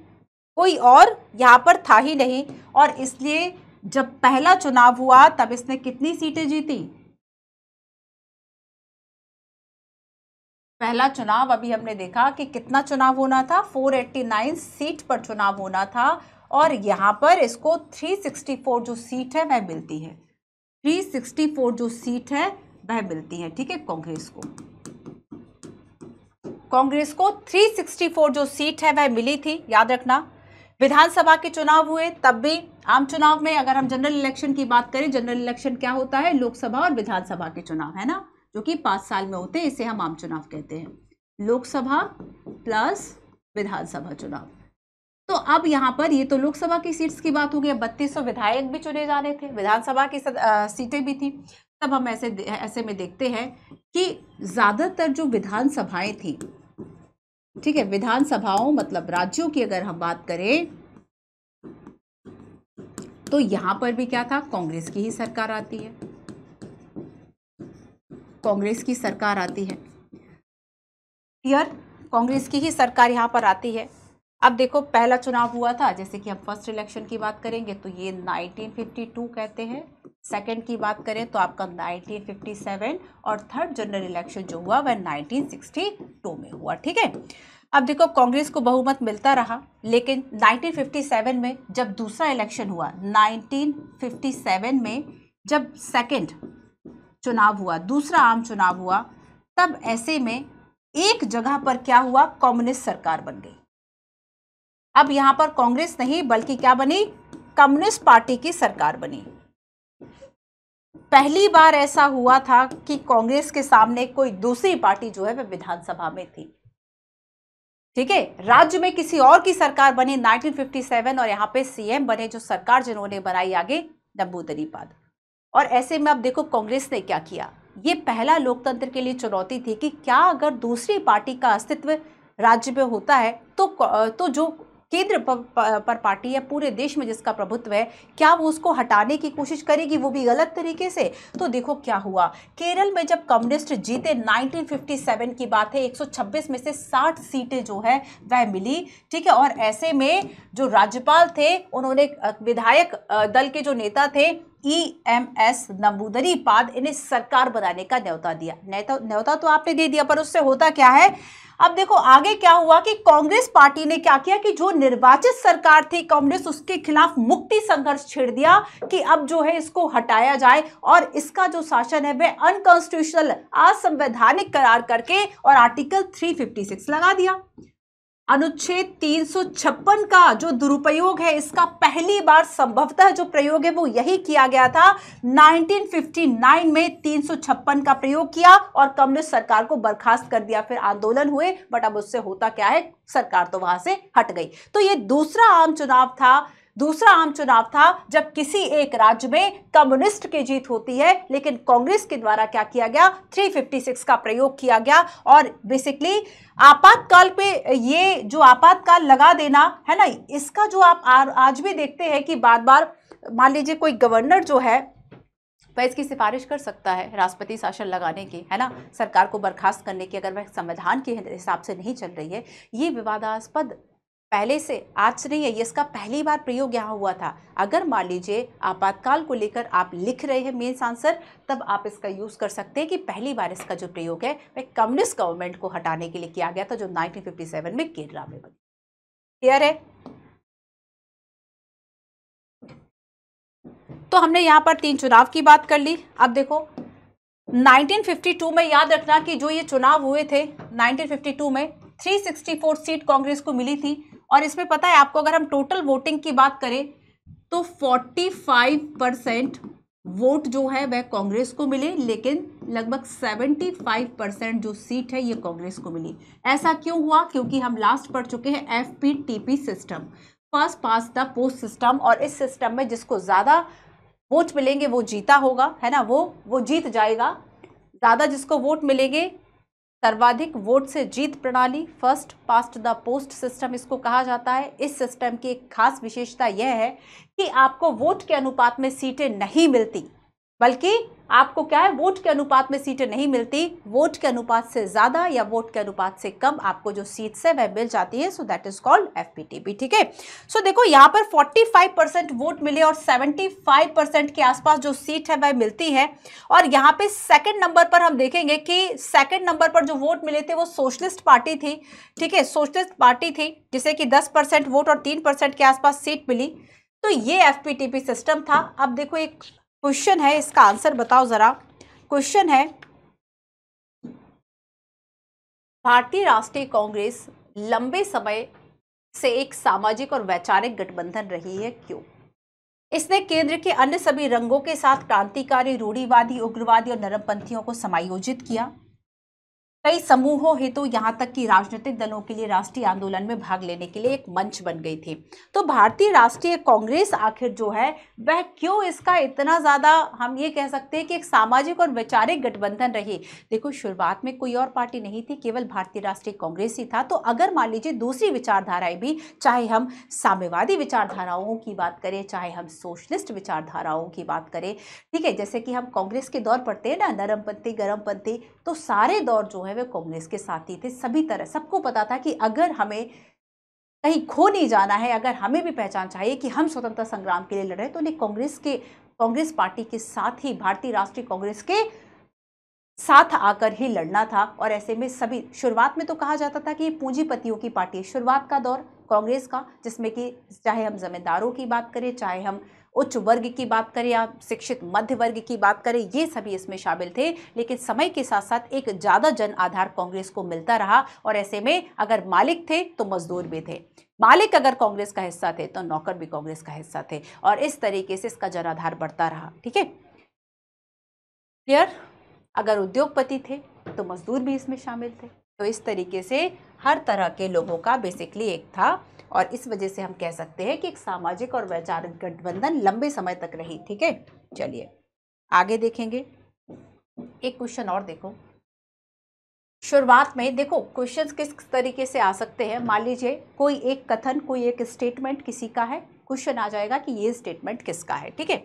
कोई और यहां पर था ही नहीं और इसलिए जब पहला चुनाव हुआ तब इसने कितनी सीटें जीती पहला चुनाव अभी हमने देखा कि कितना चुनाव होना था 489 सीट पर चुनाव होना था और यहाँ पर इसको 364 जो सीट है वह मिलती है 364 जो सीट है वह मिलती है ठीक है कांग्रेस को कांग्रेस को 364 जो सीट है वह मिली थी याद रखना विधानसभा के चुनाव हुए तब भी आम चुनाव में अगर हम जनरल इलेक्शन की बात करें जनरल इलेक्शन क्या होता है लोकसभा और विधानसभा के चुनाव है ना जो कि पाँच साल में होते हैं इसे हम आम चुनाव कहते हैं लोकसभा प्लस विधानसभा चुनाव तो अब यहाँ पर ये तो लोकसभा की सीट्स की बात हो गई बत्तीस सौ विधायक भी चुने जा रहे थे विधानसभा की सीटें भी थी तब हम ऐसे ऐसे में देखते हैं कि ज़्यादातर जो विधानसभाएं थी ठीक है विधानसभाओं मतलब राज्यों की अगर हम बात करें तो यहाँ पर भी क्या था कांग्रेस की ही सरकार आती है कांग्रेस की सरकार आती है क्लियर कांग्रेस की ही सरकार यहाँ पर आती है अब देखो पहला चुनाव हुआ था जैसे कि हम फर्स्ट इलेक्शन की बात करेंगे तो ये 1952 कहते हैं सेकंड की बात करें तो आपका 1957 और थर्ड जनरल इलेक्शन जो हुआ वह 1962 में हुआ ठीक है अब देखो कांग्रेस को बहुमत मिलता रहा लेकिन 1957 में जब दूसरा इलेक्शन हुआ 1957 में जब सेकंड चुनाव हुआ दूसरा आम चुनाव हुआ तब ऐसे में एक जगह पर क्या हुआ कम्युनिस्ट सरकार बन गई अब यहां पर कांग्रेस नहीं बल्कि क्या बनी कम्युनिस्ट पार्टी की सरकार बनी पहली बार ऐसा हुआ था कि कांग्रेस के सामने कोई दूसरी पार्टी जो है वह विधानसभा में थी ठीक है राज्य में किसी और की सरकार बनी 1957 और यहां पे सीएम बने जो सरकार जिन्होंने बनाई आगे नंबूदरी पाद और ऐसे में अब देखो कांग्रेस ने क्या किया ये पहला लोकतंत्र के लिए चुनौती थी कि क्या अगर दूसरी पार्टी का अस्तित्व राज्य में होता है तो तो जो केंद्र पर पार्टी है पूरे देश में जिसका प्रभुत्व है क्या वो उसको हटाने की कोशिश करेगी वो भी गलत तरीके से तो देखो क्या हुआ केरल में जब कम्युनिस्ट जीते 1957 की बात है 126 में से 60 सीटें जो है वह मिली ठीक है और ऐसे में जो राज्यपाल थे उन्होंने विधायक दल के जो नेता थे ईएमएस e नंबूदरी पाद इन्हें सरकार बनाने का न्यौता दिया न्यौता न्यौता तो आपने दे दिया पर उससे होता क्या है अब देखो आगे क्या हुआ कि कांग्रेस पार्टी ने क्या किया कि जो निर्वाचित सरकार थी कांग्रेस उसके खिलाफ मुक्ति संघर्ष छेड़ दिया कि अब जो है इसको हटाया जाए और इसका जो शासन है वह अनकॉन्स्टिट्यूशनल असंवैधानिक करार करके और आर्टिकल 356 लगा दिया अनुच्छेद 356 का जो दुरुपयोग है इसका पहली बार संभवतः जो प्रयोग है वो यही किया गया था 1959 में 356 का प्रयोग किया और कम्युनिस्ट सरकार को बर्खास्त कर दिया फिर आंदोलन हुए बट अब उससे होता क्या है सरकार तो वहां से हट गई तो ये दूसरा आम चुनाव था दूसरा आम चुनाव था जब किसी एक राज्य में कम्युनिस्ट की जीत होती है लेकिन कांग्रेस के द्वारा क्या किया गया 356 का प्रयोग किया गया और बेसिकली आपातकाल पे ये जो आपातकाल लगा देना है ना इसका जो आप आ, आज भी देखते हैं कि बार बार मान लीजिए कोई गवर्नर जो है वह इसकी सिफारिश कर सकता है राष्ट्रपति शासन लगाने की है ना सरकार को बर्खास्त करने की अगर वह संविधान के हिसाब से नहीं चल रही है ये विवादास्पद पहले से आज से नहीं है ये इसका पहली बार प्रयोग यहाँ हुआ था अगर मान लीजिए आपातकाल को लेकर आप लिख रहे हैं मेन्स आंसर तब आप इसका यूज़ कर सकते हैं कि पहली बार इसका जो प्रयोग है वह कम्युनिस्ट गवर्नमेंट को हटाने के लिए किया गया था जो 1957 में केरला में बनी क्लियर है तो हमने यहाँ पर तीन चुनाव की बात कर ली अब देखो 1952 में याद रखना कि जो ये चुनाव हुए थे 1952 में 364 सीट कांग्रेस को मिली थी और इसमें पता है आपको अगर हम टोटल वोटिंग की बात करें तो 45 परसेंट वोट जो है वह कांग्रेस को मिले लेकिन लगभग 75 परसेंट जो सीट है ये कांग्रेस को मिली ऐसा क्यों हुआ क्योंकि हम लास्ट पढ़ चुके हैं F P T P system first past the post system और इस सिस्टम में जिसको ज़्यादा वोट मिलेंगे वो जीता होगा है ना वो वो जीत जाएगा ज़्यादा जिसको वोट मिलेंगे सर्वाधिक वोट से जीत प्रणाली first past the post system इसको कहा जाता है इस सिस्टम की एक खास विशेषता यह है कि आपको वोट के अनुपात में सीटें नहीं मिलती बल्कि आपको क्या है वोट के अनुपात में सीटें नहीं मिलती वोट के अनुपात से ज़्यादा या वोट के अनुपात से कम आपको जो सीट्स है वह मिल जाती है so that is called F ठीक है सो देखो यहाँ पर फोर्टी परसेंट वोट मिले और सेवेंटी परसेंट के आसपास जो सीट है वह मिलती है और यहाँ पे सेकेंड नंबर पर हम देखेंगे कि सेकेंड नंबर पर जो वोट मिले थे वो सोशलिस्ट पार्टी थी ठीक है सोशलिस्ट पार्टी थी जिसे कि 10 परसेंट वोट और 3 परसेंट के आसपास सीट मिली तो ये एफ सिस्टम था अब देखो एक क्वेश्चन है इसका आंसर बताओ ज़रा क्वेश्चन है भारतीय राष्ट्रीय कांग्रेस लंबे समय से एक सामाजिक और वैचारिक गठबंधन रही है क्यों इसने केंद्र के अन्य सभी रंगों के साथ क्रांतिकारी रूढ़ीवादी उग्रवादी और नरमपंथियों को समायोजित किया कई समूहों हेतु तो यहाँ तक कि राजनीतिक दलों के लिए राष्ट्रीय आंदोलन में भाग लेने के लिए एक मंच बन गई थी तो भारतीय राष्ट्रीय कांग्रेस आखिर जो है वह क्यों इसका इतना ज़्यादा हम ये कह सकते हैं कि एक सामाजिक और वैचारिक गठबंधन रही देखो शुरुआत में कोई और पार्टी नहीं थी केवल भारतीय राष्ट्रीय कांग्रेस ही था तो अगर मान लीजिए दूसरी विचारधाराएं भी चाहे हम साम्यवादी विचारधाराओं की बात करें चाहे हम सोशलिस्ट विचारधाराओं की बात करें ठीक है जैसे कि हम कांग्रेस के दौर पढ़ते हैं ना नरमपंथी गर्मपंथी तो सारे दौर जो है समय वे कांग्रेस के साथी थे सभी तरह सबको पता था कि अगर हमें कहीं खो नहीं जाना है अगर हमें भी पहचान चाहिए कि हम स्वतंत्रता संग्राम के लिए लड़ रहे हैं तो उन्हें कांग्रेस के कांग्रेस पार्टी के साथ ही भारतीय राष्ट्रीय कांग्रेस के साथ आकर ही लड़ना था और ऐसे में सभी शुरुआत में तो कहा जाता था कि ये पूंजीपतियों की पार्टी शुरुआत का दौर कांग्रेस का जिसमें कि चाहे हम जमींदारों की बात करें चाहे हम उच्च वर्ग की बात करें या शिक्षित मध्य वर्ग की बात करें ये सभी इसमें शामिल थे लेकिन समय के साथ साथ एक ज़्यादा जन आधार कांग्रेस को मिलता रहा और ऐसे में अगर मालिक थे तो मजदूर भी थे मालिक अगर कांग्रेस का हिस्सा थे तो नौकर भी कांग्रेस का हिस्सा थे और इस तरीके से इसका जन आधार बढ़ता रहा ठीक है क्लियर अगर उद्योगपति थे तो मजदूर भी इसमें शामिल थे तो इस तरीके से हर तरह के लोगों का बेसिकली एक था और इस वजह से हम कह सकते हैं कि एक सामाजिक और वैचारिक गठबंधन लंबे समय तक रही ठीक है चलिए आगे देखेंगे एक क्वेश्चन और देखो शुरुआत में देखो क्वेश्चन किस तरीके से आ सकते हैं मान लीजिए कोई एक कथन कोई एक स्टेटमेंट किसी का है क्वेश्चन आ जाएगा कि ये स्टेटमेंट किसका है ठीक है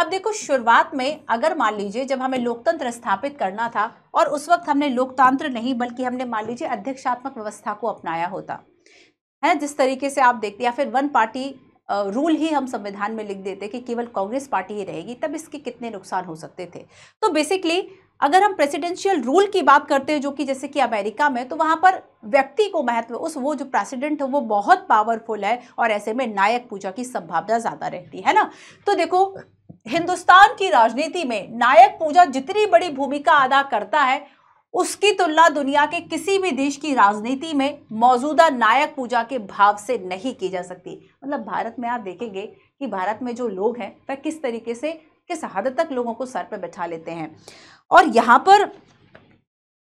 अब देखो शुरुआत में अगर मान लीजिए जब हमें लोकतंत्र स्थापित करना था और उस वक्त हमने लोकतंत्र नहीं बल्कि हमने मान लीजिए अध्यक्षात्मक व्यवस्था को अपनाया होता है जिस तरीके से आप देखते या फिर वन पार्टी रूल ही हम संविधान में लिख देते कि केवल कांग्रेस पार्टी ही रहेगी तब इसके कितने नुकसान हो सकते थे तो बेसिकली अगर हम प्रेसिडेंशियल रूल की बात करते हैं जो कि जैसे कि अमेरिका में तो वहाँ पर व्यक्ति को महत्व उस वो जो प्रेसिडेंट है वो बहुत पावरफुल है और ऐसे में नायक पूजा की संभावना ज़्यादा रहती है ना तो देखो हिंदुस्तान की राजनीति में नायक पूजा जितनी बड़ी भूमिका अदा करता है उसकी तुलना दुनिया के किसी भी देश की राजनीति में मौजूदा नायक पूजा के भाव से नहीं की जा सकती मतलब भारत में आप देखेंगे कि भारत में जो लोग हैं वह किस तरीके से किस हद तक लोगों को सर पर बैठा लेते हैं और यहाँ पर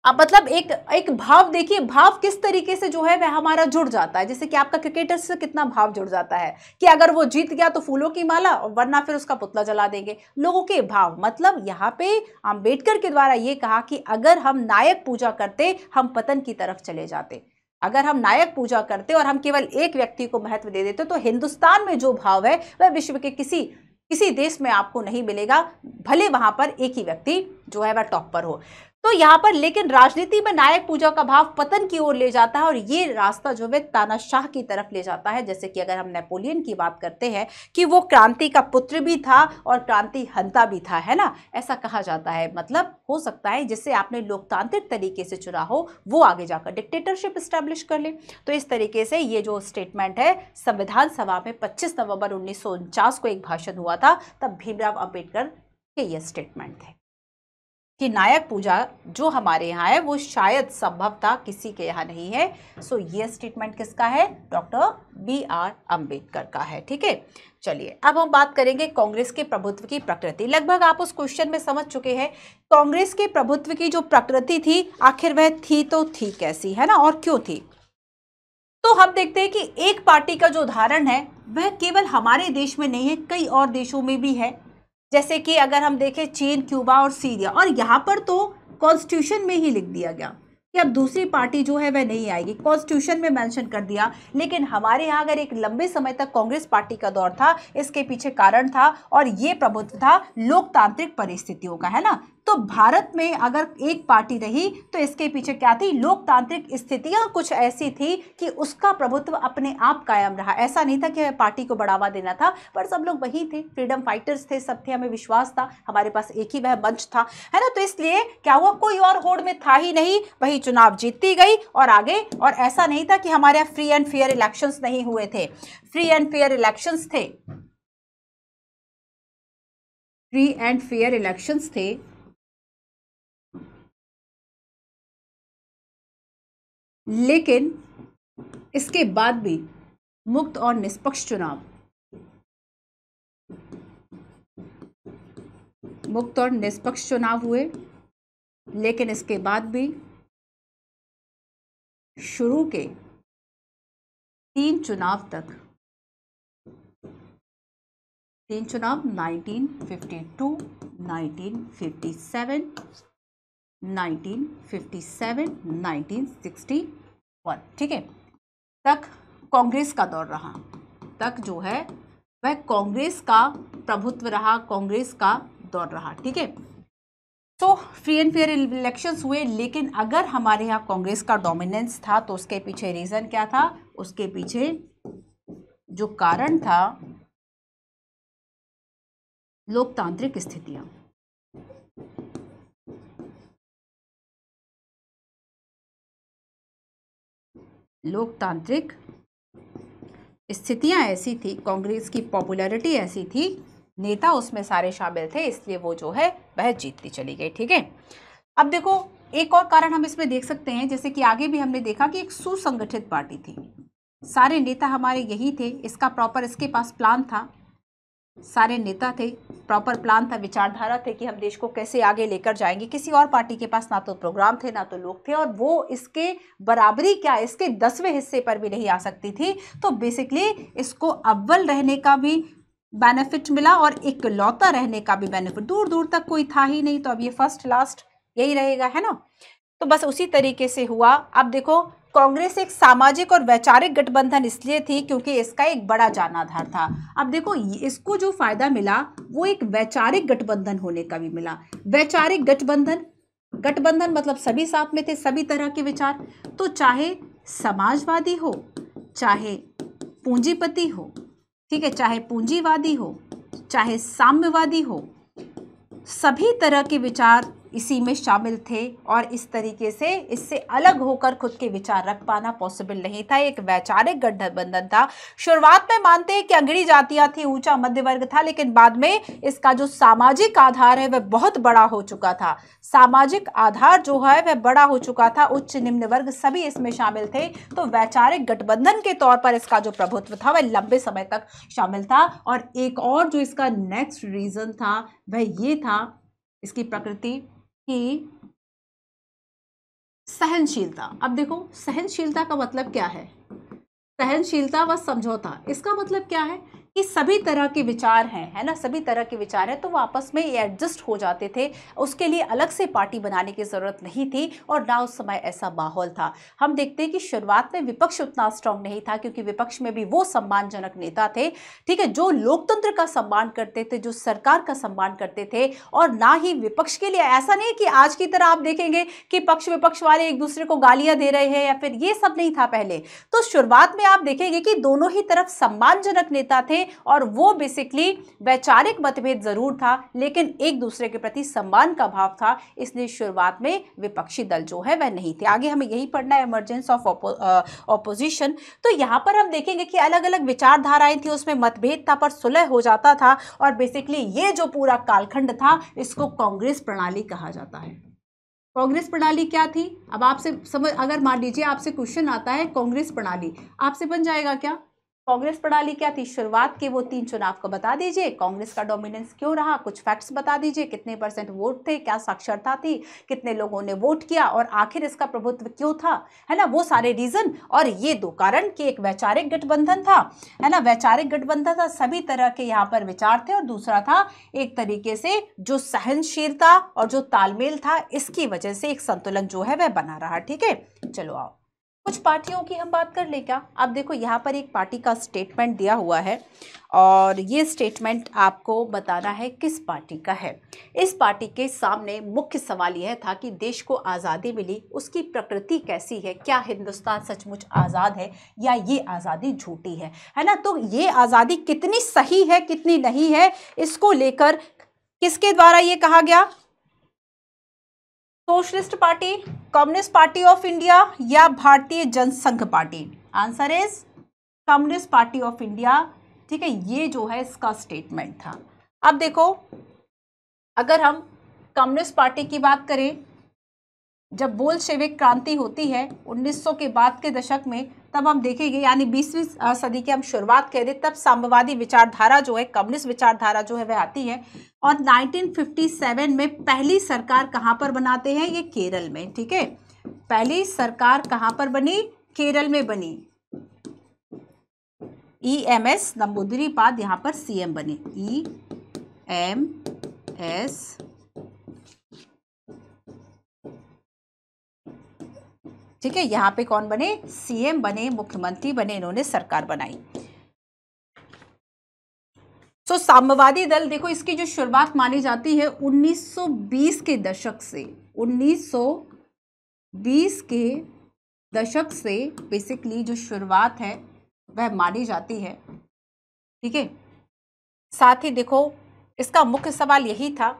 अब मतलब एक एक भाव देखिए भाव किस तरीके से जो है वह हमारा जुड़ जाता है जैसे कि आपका क्रिकेटर से कितना भाव जुड़ जाता है कि अगर वो जीत गया तो फूलों की माला और वरना फिर उसका पुतला जला देंगे लोगों के भाव मतलब यहाँ पे आम्बेडकर के द्वारा ये कहा कि अगर हम नायक पूजा करते हम पतन की तरफ चले जाते अगर हम नायक पूजा करते और हम केवल एक व्यक्ति को महत्व दे देते तो हिंदुस्तान में जो भाव है वह विश्व के किसी किसी देश में आपको नहीं मिलेगा भले वहां पर एक ही व्यक्ति जो है वह टॉप पर हो तो यहाँ पर लेकिन राजनीति में नायक पूजा का भाव पतन की ओर ले जाता है और ये रास्ता जो है तानाशाह की तरफ ले जाता है जैसे कि अगर हम नेपोलियन की बात करते हैं कि वो क्रांति का पुत्र भी था और क्रांति हंता भी था है ना ऐसा कहा जाता है मतलब हो सकता है जिससे आपने लोकतांत्रिक तरीके से चुना हो वो आगे जाकर डिक्टेटरशिप इस्टेब्लिश कर ले तो इस तरीके से ये जो स्टेटमेंट है संविधान सभा में पच्चीस नवम्बर उन्नीस को एक भाषण हुआ था तब भीमराव अम्बेडकर के ये स्टेटमेंट थे कि नायक पूजा जो हमारे यहाँ है वो शायद संभवता किसी के यहाँ नहीं है सो ये स्टेटमेंट किसका है डॉक्टर बी आर अम्बेडकर का है ठीक है चलिए अब हम बात करेंगे कांग्रेस के प्रभुत्व की प्रकृति लगभग आप उस क्वेश्चन में समझ चुके हैं कांग्रेस के प्रभुत्व की जो प्रकृति थी आखिर वह थी तो थी कैसी है ना और क्यों थी तो हम देखते हैं कि एक पार्टी का जो उदाहरण है वह केवल हमारे देश में नहीं है कई और देशों में भी है जैसे कि अगर हम देखें चीन क्यूबा और सीरिया और यहाँ पर तो कॉन्स्टिट्यूशन में ही लिख दिया गया कि अब दूसरी पार्टी जो है वह नहीं आएगी कॉन्स्टिट्यूशन में मेंशन कर दिया लेकिन हमारे यहाँ अगर एक लंबे समय तक कांग्रेस पार्टी का दौर था इसके पीछे कारण था और ये प्रभुत्व था लोकतांत्रिक परिस्थितियों का है ना तो भारत में अगर एक पार्टी रही तो इसके पीछे क्या थी लोकतांत्रिक स्थितियां कुछ ऐसी थी कि उसका प्रभुत्व अपने आप कायम रहा ऐसा नहीं था कि पार्टी को बढ़ावा देना था पर सब लोग वही थे फ्रीडम फाइटर्स थे सब थे हमें विश्वास था हमारे पास एक ही वह मंच था है ना तो इसलिए क्या हुआ कोई और होड़ में था ही नहीं वही चुनाव जीतती गई और आगे और ऐसा नहीं था कि हमारे यहाँ फ्री एंड फेयर इलेक्शन नहीं हुए थे फ्री एंड फेयर इलेक्शन थे फ्री एंड फेयर इलेक्शंस थे लेकिन इसके बाद भी मुक्त और निष्पक्ष चुनाव मुक्त और निष्पक्ष चुनाव हुए लेकिन इसके बाद भी शुरू के तीन चुनाव तक तीन चुनाव 1952, 1957 1957, 1961 ठीक है तक कांग्रेस का दौर रहा तक जो है वह कांग्रेस का प्रभुत्व रहा कांग्रेस का दौर रहा ठीक है तो फ्री एंड फेयर इलेक्शंस हुए लेकिन अगर हमारे यहाँ कांग्रेस का डोमिनेंस था तो उसके पीछे रीज़न क्या था उसके पीछे जो कारण था लोकतांत्रिक स्थितियां लोकतांत्रिक स्थितियां ऐसी थी कांग्रेस की पॉपुलैरिटी ऐसी थी नेता उसमें सारे शामिल थे इसलिए वो जो है वह जीतती चली गई ठीक है अब देखो एक और कारण हम इसमें देख सकते हैं जैसे कि आगे भी हमने देखा कि एक सुसंगठित पार्टी थी सारे नेता हमारे यही थे इसका प्रॉपर इसके पास प्लान था सारे नेता थे प्रॉपर प्लान था विचारधारा थे कि हम देश को कैसे आगे लेकर जाएंगे किसी और पार्टी के पास ना तो प्रोग्राम थे ना तो लोग थे और वो इसके बराबरी क्या इसके दसवें हिस्से पर भी नहीं आ सकती थी तो बेसिकली इसको अव्वल रहने का भी बेनिफिट मिला और इकलौता रहने का भी बेनिफिट दूर दूर तक कोई था ही नहीं तो अब ये फर्स्ट लास्ट यही रहेगा है ना तो बस उसी तरीके से हुआ अब देखो कांग्रेस एक सामाजिक और वैचारिक गठबंधन इसलिए थी क्योंकि इसका एक बड़ा जानाधार था अब देखो इसको जो फायदा मिला वो एक वैचारिक गठबंधन होने का भी मिला वैचारिक गठबंधन गठबंधन मतलब सभी साथ में थे सभी तरह के विचार तो चाहे समाजवादी हो चाहे पूंजीपति हो ठीक है चाहे पूंजीवादी हो चाहे साम्यवादी हो सभी तरह के विचार इसी में शामिल थे और इस तरीके से इससे अलग होकर खुद के विचार रख पाना पॉसिबल नहीं था एक वैचारिक गठबंधन था शुरुआत में मानते हैं कि अंगड़ी जातियां थी ऊंचा मध्य वर्ग था लेकिन बाद में इसका जो सामाजिक आधार है वह बहुत बड़ा हो चुका था सामाजिक आधार जो है वह बड़ा हो चुका था उच्च निम्न वर्ग सभी इसमें शामिल थे तो वैचारिक गठबंधन के तौर पर इसका जो प्रभुत्व था वह लंबे समय तक शामिल था और एक और जो इसका नेक्स्ट रीज़न था वह ये था इसकी प्रकृति कि सहनशीलता अब देखो सहनशीलता का मतलब क्या है सहनशीलता व समझौता इसका मतलब क्या है कि सभी तरह के विचार हैं है ना सभी तरह के विचार हैं तो वो आपस में एडजस्ट हो जाते थे उसके लिए अलग से पार्टी बनाने की ज़रूरत नहीं थी और ना उस समय ऐसा माहौल था हम देखते हैं कि शुरुआत में विपक्ष उतना स्ट्रांग नहीं था क्योंकि विपक्ष में भी वो सम्मानजनक नेता थे ठीक है जो लोकतंत्र का सम्मान करते थे जो सरकार का सम्मान करते थे और ना ही विपक्ष के लिए ऐसा नहीं कि आज की तरह आप देखेंगे कि पक्ष विपक्ष वाले एक दूसरे को गालियां दे रहे हैं या फिर ये सब नहीं था पहले तो शुरुआत में आप देखेंगे कि दोनों ही तरफ सम्मानजनक नेता थे और वो बेसिकली वैचारिक मतभेद ज़रूर था लेकिन एक दूसरे के प्रति सम्मान का भाव था इसलिए शुरुआत में विपक्षी दल जो है वह नहीं थे आगे हमें यही पढ़ना है इमरजेंस ऑफ ऑपोजिशन तो यहाँ पर हम देखेंगे कि अलग अलग विचारधाराएं थी उसमें मतभेद था पर सुलह हो जाता था और बेसिकली ये जो पूरा कालखंड था इसको कांग्रेस प्रणाली कहा जाता है कांग्रेस प्रणाली क्या थी अब आपसे समझ अगर मान लीजिए आपसे क्वेश्चन आता है कांग्रेस प्रणाली आपसे बन जाएगा क्या कांग्रेस प्रणाली क्या थी शुरुआत के वो तीन चुनाव को बता दीजिए कांग्रेस का डोमिनेंस क्यों रहा कुछ फैक्ट्स बता दीजिए कितने परसेंट वोट थे क्या साक्षरता थी कितने लोगों ने वोट किया और आखिर इसका प्रभुत्व क्यों था है ना वो सारे रीजन और ये दो कारण कि एक वैचारिक गठबंधन था है ना वैचारिक गठबंधन था सभी तरह के यहाँ पर विचार थे और दूसरा था एक तरीके से जो सहनशीलता और जो तालमेल था इसकी वजह से एक संतुलन जो है वह बना रहा ठीक है चलो आओ कुछ पार्टियों की हम बात कर ले क्या आप देखो यहाँ पर एक पार्टी का स्टेटमेंट दिया हुआ है और ये स्टेटमेंट आपको बताना है किस पार्टी का है इस पार्टी के सामने मुख्य सवाल यह था कि देश को आज़ादी मिली उसकी प्रकृति कैसी है क्या हिंदुस्तान सचमुच आज़ाद है या ये आज़ादी झूठी है है ना तो ये आज़ादी कितनी सही है कितनी नहीं है इसको लेकर किसके द्वारा ये कहा गया socialist party communist party of India या Bharatiya Jansangh party answer is communist party of India ठीक है ये जो है इसका स्टेटमेंट था अब देखो अगर हम कम्युनिस्ट पार्टी की बात करें जब बोल क्रांति होती है 1900 के बाद के दशक में तब हम देखेंगे यानी बीसवीं सदी की हम शुरुआत कह दें तब साम्यवादी विचारधारा जो है कम्युनिस्ट विचारधारा जो है वह आती है और 1957 में पहली सरकार कहाँ पर बनाते हैं ये केरल में ठीक है पहली सरकार कहाँ पर बनी केरल में बनी ई एम एस नंबूदरी पाद यहाँ पर सीएम बने ई एम एस ठीक है यहाँ पे कौन बने सीएम बने मुख्यमंत्री बने इन्होंने सरकार बनाई सो so, साम्यवादी दल देखो इसकी जो शुरुआत मानी जाती है 1920 के दशक से 1920 के दशक से बेसिकली जो शुरुआत है वह मानी जाती है ठीक है साथ ही देखो इसका मुख्य सवाल यही था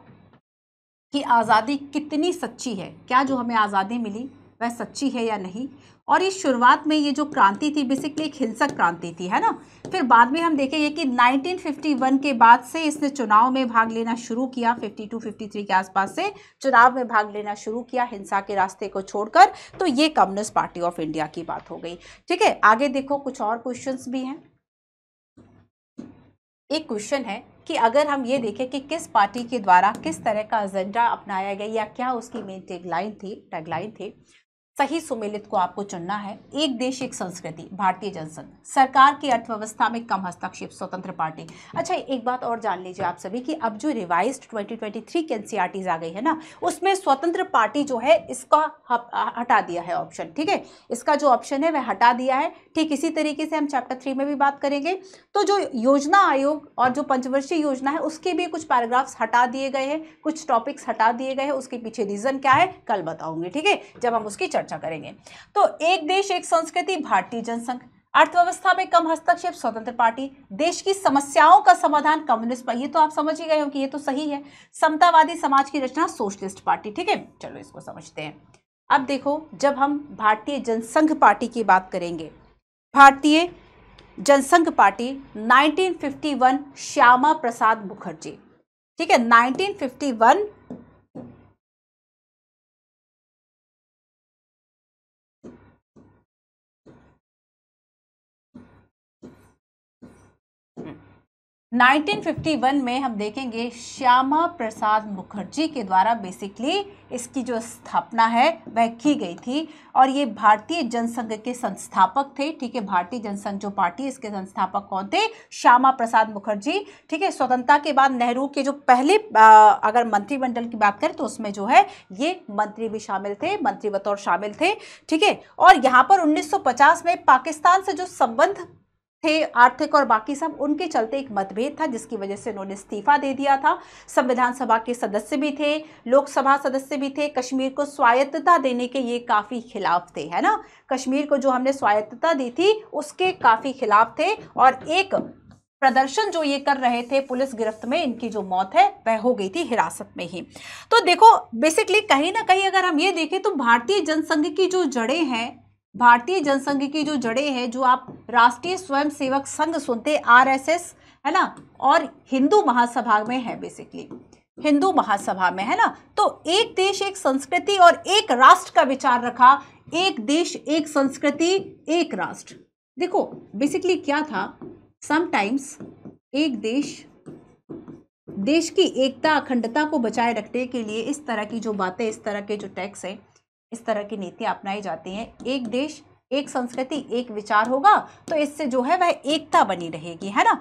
कि आज़ादी कितनी सच्ची है क्या जो हमें आज़ादी मिली वह सच्ची है या नहीं और ये शुरुआत में ये जो क्रांति थी बेसिकली एक हिंसक क्रांति थी है ना फिर बाद में हम देखेंगे कि 1951 के बाद से इसने चुनाव में भाग लेना शुरू किया 52 53 के आसपास से चुनाव में भाग लेना शुरू किया हिंसा के रास्ते को छोड़कर तो ये कम्युनिस्ट पार्टी ऑफ इंडिया की बात हो गई ठीक है आगे देखो कुछ और क्वेश्चन भी हैं एक क्वेश्चन है कि अगर हम ये देखें कि किस पार्टी के द्वारा किस तरह का एजेंडा अपनाया गया या क्या उसकी मेन टेगलाइन थी टेगलाइन थी सही सुमेलित को आपको चुनना है एक देश एक संस्कृति भारतीय जनसंघ सरकार की अर्थव्यवस्था में कम हस्तक्षेप स्वतंत्र पार्टी अच्छा एक बात और जान लीजिए आप सभी कि अब जो रिवाइज 2023 की एनसीईआरटीज आ गई है ना उसमें स्वतंत्र पार्टी जो है इसका हटा दिया है ऑप्शन ठीक है इसका जो ऑप्शन है वह हटा दिया है ठीक इसी तरीके से हम चैप्टर थ्री में भी बात करेंगे तो जो योजना आयोग और जो पंचवर्षीय योजना है उसके भी कुछ पैराग्राफ्स हटा दिए गए हैं कुछ टॉपिक्स हटा दिए गए हैं उसके पीछे रीज़न क्या है कल बताऊंगी ठीक है जब हम उसकी चर्चा चर्चा करेंगे तो एक देश एक संस्कृति भारतीय जनसंघ अर्थव्यवस्था में कम हस्तक्षेप स्वतंत्र पार्टी देश की समस्याओं का समाधान कम्युनिस्ट पर ये तो आप समझ ही गए हो कि ये तो सही है समतावादी समाज की रचना सोशलिस्ट पार्टी ठीक है चलो इसको समझते हैं अब देखो जब हम भारतीय जनसंघ पार्टी की बात करेंगे भारतीय जनसंघ पार्टी 1951 श्यामा प्रसाद मुखर्जी ठीक है 1951 फिफ्टी 1951 में हम देखेंगे श्यामा प्रसाद मुखर्जी के द्वारा बेसिकली इसकी जो स्थापना है वह की गई थी और ये भारतीय जनसंघ के संस्थापक थे ठीक है भारतीय जनसंघ जो पार्टी इसके संस्थापक कौन थे श्यामा प्रसाद मुखर्जी ठीक है स्वतंत्रता के बाद नेहरू के जो पहले अगर मंत्रिमंडल की बात करें तो उसमें जो है ये मंत्री भी शामिल थे मंत्री बतौर शामिल थे ठीक है और यहाँ पर उन्नीस में पाकिस्तान से जो संबंध थे आर्थिक और बाकी सब उनके चलते एक मतभेद था जिसकी वजह से उन्होंने इस्तीफा दे दिया था संविधान सभा के सदस्य भी थे लोकसभा सदस्य भी थे कश्मीर को स्वायत्तता देने के ये काफ़ी खिलाफ थे है ना कश्मीर को जो हमने स्वायत्तता दी थी उसके काफ़ी खिलाफ थे और एक प्रदर्शन जो ये कर रहे थे पुलिस गिरफ्त में इनकी जो मौत है वह हो गई थी हिरासत में ही तो देखो बेसिकली कहीं ना कहीं अगर हम ये देखें तो भारतीय जनसंघ की जो जड़ें हैं भारतीय जनसंघ की जो जड़ें हैं जो आप राष्ट्रीय स्वयंसेवक संघ सुनते आरएसएस है ना और हिंदू महासभा में है बेसिकली हिंदू महासभा में है ना तो एक देश एक संस्कृति और एक राष्ट्र का विचार रखा एक देश एक संस्कृति एक राष्ट्र देखो बेसिकली क्या था समटाइम्स एक देश देश की एकता अखंडता को बचाए रखने के लिए इस तरह की जो बातें इस तरह के जो टैक्स हैं इस तरह की नीति अपनाई जाती है एक देश एक संस्कृति एक विचार होगा तो इससे जो है वह एकता बनी रहेगी है ना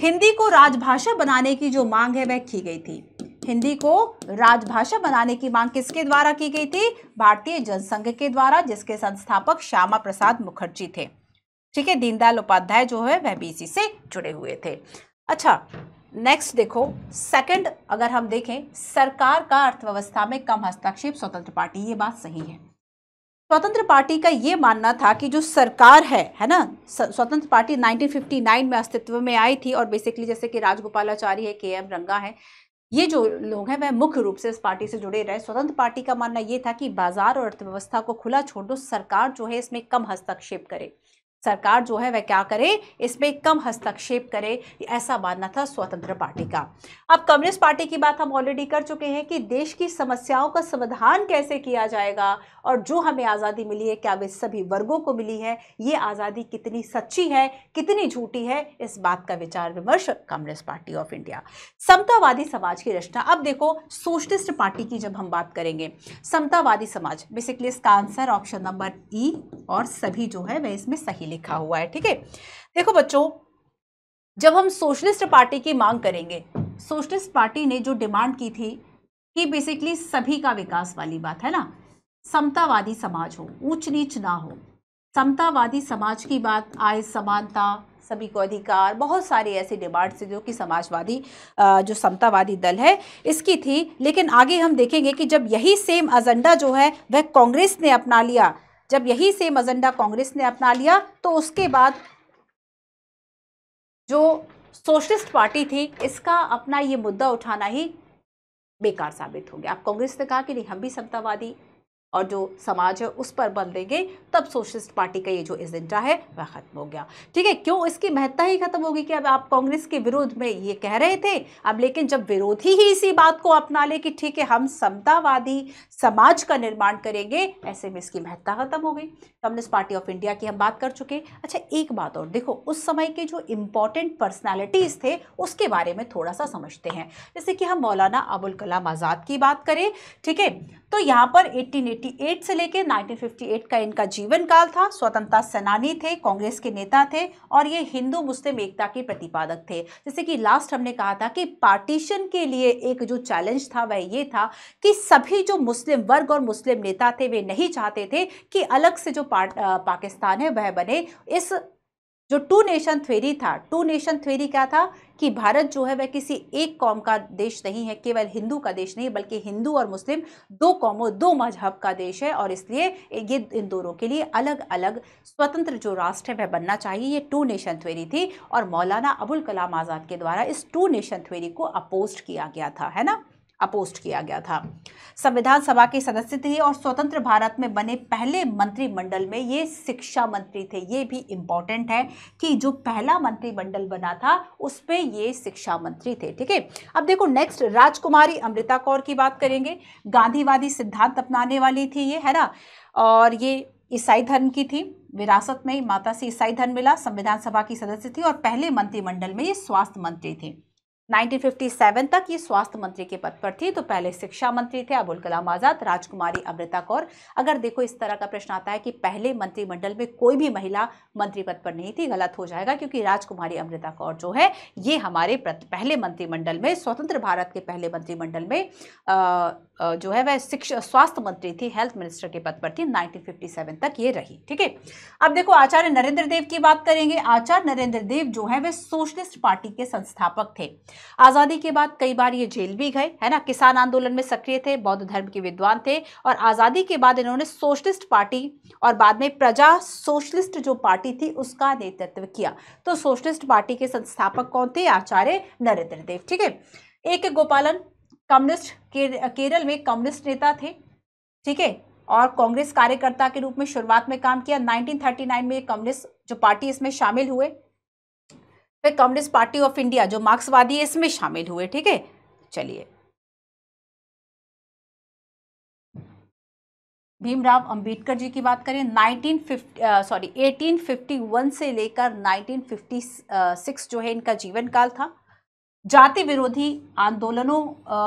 हिंदी को राजभाषा बनाने की जो मांग है वह की गई थी हिंदी को राजभाषा बनाने की मांग किसके द्वारा की गई थी भारतीय जनसंघ के द्वारा जिसके संस्थापक श्यामा प्रसाद मुखर्जी थे ठीक है दीनदयाल उपाध्याय जो है वह बीसी से जुड़े हुए थे अच्छा नेक्स्ट देखो सेकंड अगर हम देखें सरकार का अर्थव्यवस्था में कम हस्तक्षेप स्वतंत्र पार्टी ये बात सही है स्वतंत्र पार्टी का ये मानना था कि जो सरकार है है ना स्वतंत्र पार्टी 1959 में अस्तित्व में आई थी और बेसिकली जैसे कि राजगोपालाचारी है के एम रंगा है ये जो लोग हैं वह मुख्य रूप से इस पार्टी से जुड़े रहे स्वतंत्र पार्टी का मानना ये था कि बाजार और अर्थव्यवस्था को खुला छोड़ दो सरकार जो है इसमें कम हस्तक्षेप करे सरकार जो है वह क्या करे इसमें कम हस्तक्षेप करे ऐसा मानना था स्वतंत्र पार्टी का अब कम्युनिस्ट पार्टी की बात हम ऑलरेडी कर चुके हैं कि देश की समस्याओं का समाधान कैसे किया जाएगा और जो हमें आज़ादी मिली है क्या वे सभी वर्गों को मिली है ये आज़ादी कितनी सच्ची है कितनी झूठी है इस बात का विचार विमर्श कम्युनिस्ट पार्टी ऑफ इंडिया समतावादी समाज की रचना अब देखो सोशलिस्ट पार्टी की जब हम बात करेंगे समतावादी समाज बेसिकली इसका आंसर ऑप्शन नंबर ई और सभी जो है वह इसमें सही लिखा हुआ है ठीक है देखो बच्चों जब हम सोशलिस्ट पार्टी की मांग करेंगे सोशलिस्ट पार्टी ने जो डिमांड की थी कि बेसिकली सभी का विकास वाली बात है ना समतावादी समाज हो ऊंच नीच ना हो समतावादी समाज की बात आय समानता सभी को अधिकार बहुत सारे ऐसे डिमांड्स जो कि समाजवादी जो समतावादी दल है इसकी थी लेकिन आगे हम देखेंगे कि जब यही सेम एजेंडा जो है वह कांग्रेस ने अपना लिया जब यही सेम एजेंडा कांग्रेस ने अपना लिया तो उसके बाद जो सोशलिस्ट पार्टी थी इसका अपना ये मुद्दा उठाना ही बेकार साबित हो गया अब कांग्रेस ने कहा कि नहीं हम भी समतावादी और जो समाज है उस पर बल देंगे तब सोशलिस्ट पार्टी का ये जो एजेंडा है वह खत्म हो गया ठीक है क्यों इसकी महत्ता ही खत्म होगी कि अब आप कांग्रेस के विरोध में ये कह रहे थे अब लेकिन जब विरोधी ही इसी बात को अपना ले कि ठीक है हम समतावादी समाज का निर्माण करेंगे ऐसे में इसकी महत्ता खत्म हो गई कम्युनिस्ट पार्टी ऑफ इंडिया की हम बात कर चुके अच्छा एक बात और देखो उस समय के जो इम्पोर्टेंट पर्सनैलिटीज़ थे उसके बारे में थोड़ा सा समझते हैं जैसे कि हम मौलाना अबुल कलाम आज़ाद की बात करें ठीक है तो यहाँ पर 1888 से लेकर 1958 का इनका जीवन काल था स्वतंत्रता सेनानी थे कांग्रेस के नेता थे और ये हिंदू मुस्लिम एकता के प्रतिपादक थे जैसे कि लास्ट हमने कहा था कि पार्टीशन के लिए एक जो चैलेंज था वह ये था कि सभी जो मुस्लिम वर्ग और मुस्लिम नेता थे वे नहीं चाहते थे कि अलग से जो पाकिस्तान है वह बने इस जो टू नेशन थ्योरी था टू नेशन थ्योरी क्या था कि भारत जो है वह किसी एक कौम का देश नहीं है केवल हिंदू का देश नहीं बल्कि हिंदू और मुस्लिम दो कौमों दो मजहब का देश है और इसलिए ये इन दोनों के लिए अलग अलग स्वतंत्र जो राष्ट्र है वह बनना चाहिए ये टू नेशन थ्योरी थी और मौलाना अबुल कलाम आज़ाद के द्वारा इस टू नेशन थ्योरी को अपोस्ट किया गया था है ना अपोस्ट किया गया था संविधान सभा के सदस्य थे और स्वतंत्र भारत में बने पहले मंत्रिमंडल में ये शिक्षा मंत्री थे ये भी इम्पॉर्टेंट है कि जो पहला मंत्रिमंडल बना था उस पर ये शिक्षा मंत्री थे ठीक है अब देखो नेक्स्ट राजकुमारी अमृता कौर की बात करेंगे गांधीवादी सिद्धांत अपनाने वाली थी ये है ना और ये ईसाई धर्म की थी विरासत में माता से ईसाई धर्म मिला संविधान सभा की सदस्य थी और पहले मंत्रिमंडल में ये स्वास्थ्य मंत्री थी 1957 तक ये स्वास्थ्य मंत्री के पद पर थी तो पहले शिक्षा मंत्री थे अबुल कलाम आज़ाद राजकुमारी अमृता कौर अगर देखो इस तरह का प्रश्न आता है कि पहले मंत्रिमंडल में कोई भी महिला मंत्री पद पर नहीं थी गलत हो जाएगा क्योंकि राजकुमारी अमृता कौर जो है ये हमारे पहले मंत्रिमंडल में स्वतंत्र भारत के पहले मंत्रिमंडल में आ, जो है वह शिक्षा स्वास्थ्य मंत्री थी हेल्थ मिनिस्टर के पद पर थी 1957 तक ये रही ठीक है अब देखो आचार्य नरेंद्र देव की बात करेंगे आचार्य नरेंद्र देव जो है वे सोशलिस्ट पार्टी के संस्थापक थे आज़ादी के बाद कई बार ये जेल भी गए है ना किसान आंदोलन में सक्रिय थे बौद्ध धर्म के विद्वान थे और आज़ादी के बाद इन्होंने सोशलिस्ट पार्टी और बाद में प्रजा सोशलिस्ट जो पार्टी थी उसका नेतृत्व किया तो सोशलिस्ट पार्टी के संस्थापक कौन थे आचार्य नरेंद्र देव ठीक है एक गोपालन कम्युनिस्ट केरल में कम्युनिस्ट नेता थे ठीक है और कांग्रेस कार्यकर्ता के रूप में शुरुआत में काम किया 1939 में कम्युनिस्ट जो पार्टी इसमें शामिल हुए फिर कम्युनिस्ट पार्टी ऑफ इंडिया जो मार्क्सवादी है इसमें शामिल हुए ठीक है चलिए भीमराव अंबेडकर जी की बात करें 1950 सॉरी 1851 से लेकर 1956 जो है इनका जीवन काल था जाति विरोधी आंदोलनों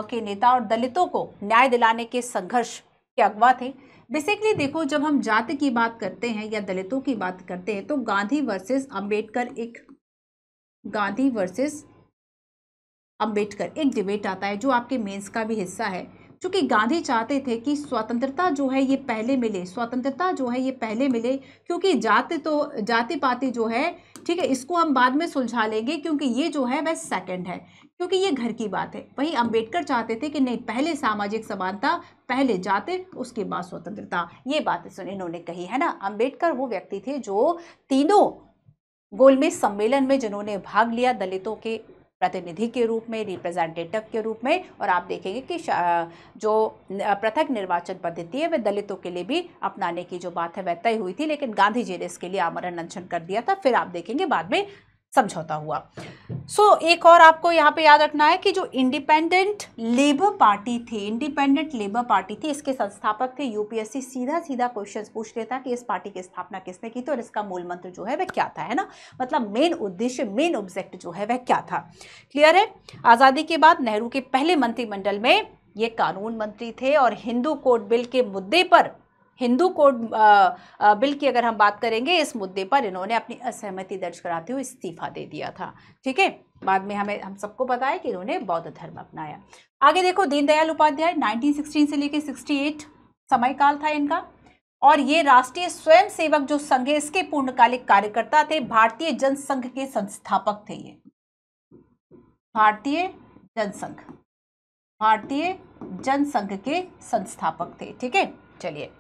के नेता और दलितों को न्याय दिलाने के संघर्ष के अगवा थे बेसिकली देखो जब हम जाति की बात करते हैं या दलितों की बात करते हैं तो गांधी वर्सेस अंबेडकर एक गांधी वर्सेस अंबेडकर एक डिबेट आता है जो आपके मेंस का भी हिस्सा है क्योंकि गांधी चाहते थे कि स्वतंत्रता जो है ये पहले मिले स्वतंत्रता जो है ये पहले मिले क्योंकि जाति तो जाति पाति जो है ठीक है इसको हम बाद में सुलझा लेंगे क्योंकि ये जो है वह सेकंड है क्योंकि ये घर की बात है वही अंबेडकर चाहते थे कि नहीं पहले सामाजिक समानता पहले जाते उसके बाद स्वतंत्रता ये बात सुन इन्होंने कही है ना अंबेडकर वो व्यक्ति थे जो तीनों गोलमेज सम्मेलन में जिन्होंने भाग लिया दलितों के प्रतिनिधि के रूप में रिप्रेजेंटेटिव के रूप में और आप देखेंगे कि जो पृथक निर्वाचन पद्धति है वह दलितों के लिए भी अपनाने की जो बात है वह तय हुई थी लेकिन गांधी जी ने इसके लिए आमरण अनशन कर दिया था फिर आप देखेंगे बाद में समझौता हुआ सो so, एक और आपको यहाँ पे याद रखना है कि जो इंडिपेंडेंट लेबर पार्टी थी इंडिपेंडेंट लेबर पार्टी थी इसके संस्थापक थे यूपीएससी सीधा सीधा क्वेश्चन पूछ लेता कि इस पार्टी की स्थापना किसने की थी और इसका मूल मंत्र जो है वह क्या था है ना मतलब मेन उद्देश्य मेन ऑब्जेक्ट जो है वह क्या था क्लियर है आज़ादी के बाद नेहरू के पहले मंत्रिमंडल में ये कानून मंत्री थे और हिंदू कोड बिल के मुद्दे पर हिंदू कोड बिल की अगर हम बात करेंगे इस मुद्दे पर इन्होंने अपनी असहमति दर्ज कराते हुए इस्तीफा दे दिया था ठीक है बाद में हमें हम सबको पता है कि इन्होंने बौद्ध धर्म अपनाया आगे देखो दीनदयाल उपाध्याय 1916 से लेकर 68 काल था इनका और ये राष्ट्रीय स्वयंसेवक जो संघ है इसके पूर्णकालिक कार्यकर्ता थे भारतीय जनसंघ के संस्थापक थे ये भारतीय जनसंघ भारतीय जनसंघ के संस्थापक थे ठीक है चलिए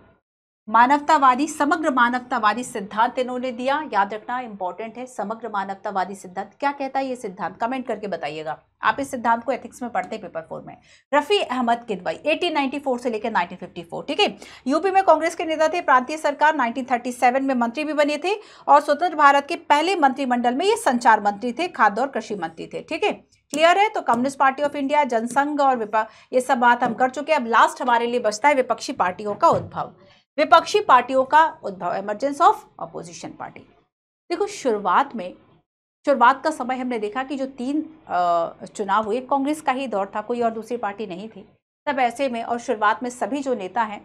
मानवतावादी समग्र मानवतावादी सिद्धांत इन्होंने दिया याद रखना इंपॉर्टेंट है समग्र मानवतावादी सिद्धांत क्या कहता है ये सिद्धांत कमेंट करके बताइएगा आप इस सिद्धांत को एथिक्स में पढ़ते हैं पेपर फोर में रफी अहमद किदवाई 1894 से लेकर 1954 ठीक है यूपी में कांग्रेस के नेता थे प्रांतीय सरकार 1937 में मंत्री भी बने थे और स्वतंत्र भारत के पहले मंत्रिमंडल में ये संचार मंत्री थे खाद्य और कृषि मंत्री थे ठीक है क्लियर है तो communist party of India Jansangh और विपक्ष ये सब बात हम कर चुके हैं अब लास्ट हमारे लिए बचता है विपक्षी पार्टियों का उद्भव विपक्षी पार्टियों का उद्भव एमरजेंस ऑफ अपोजिशन पार्टी देखो शुरुआत में शुरुआत का समय हमने देखा कि जो तीन चुनाव हुए कांग्रेस का ही दौर था कोई और दूसरी पार्टी नहीं थी तब ऐसे में और शुरुआत में सभी जो नेता हैं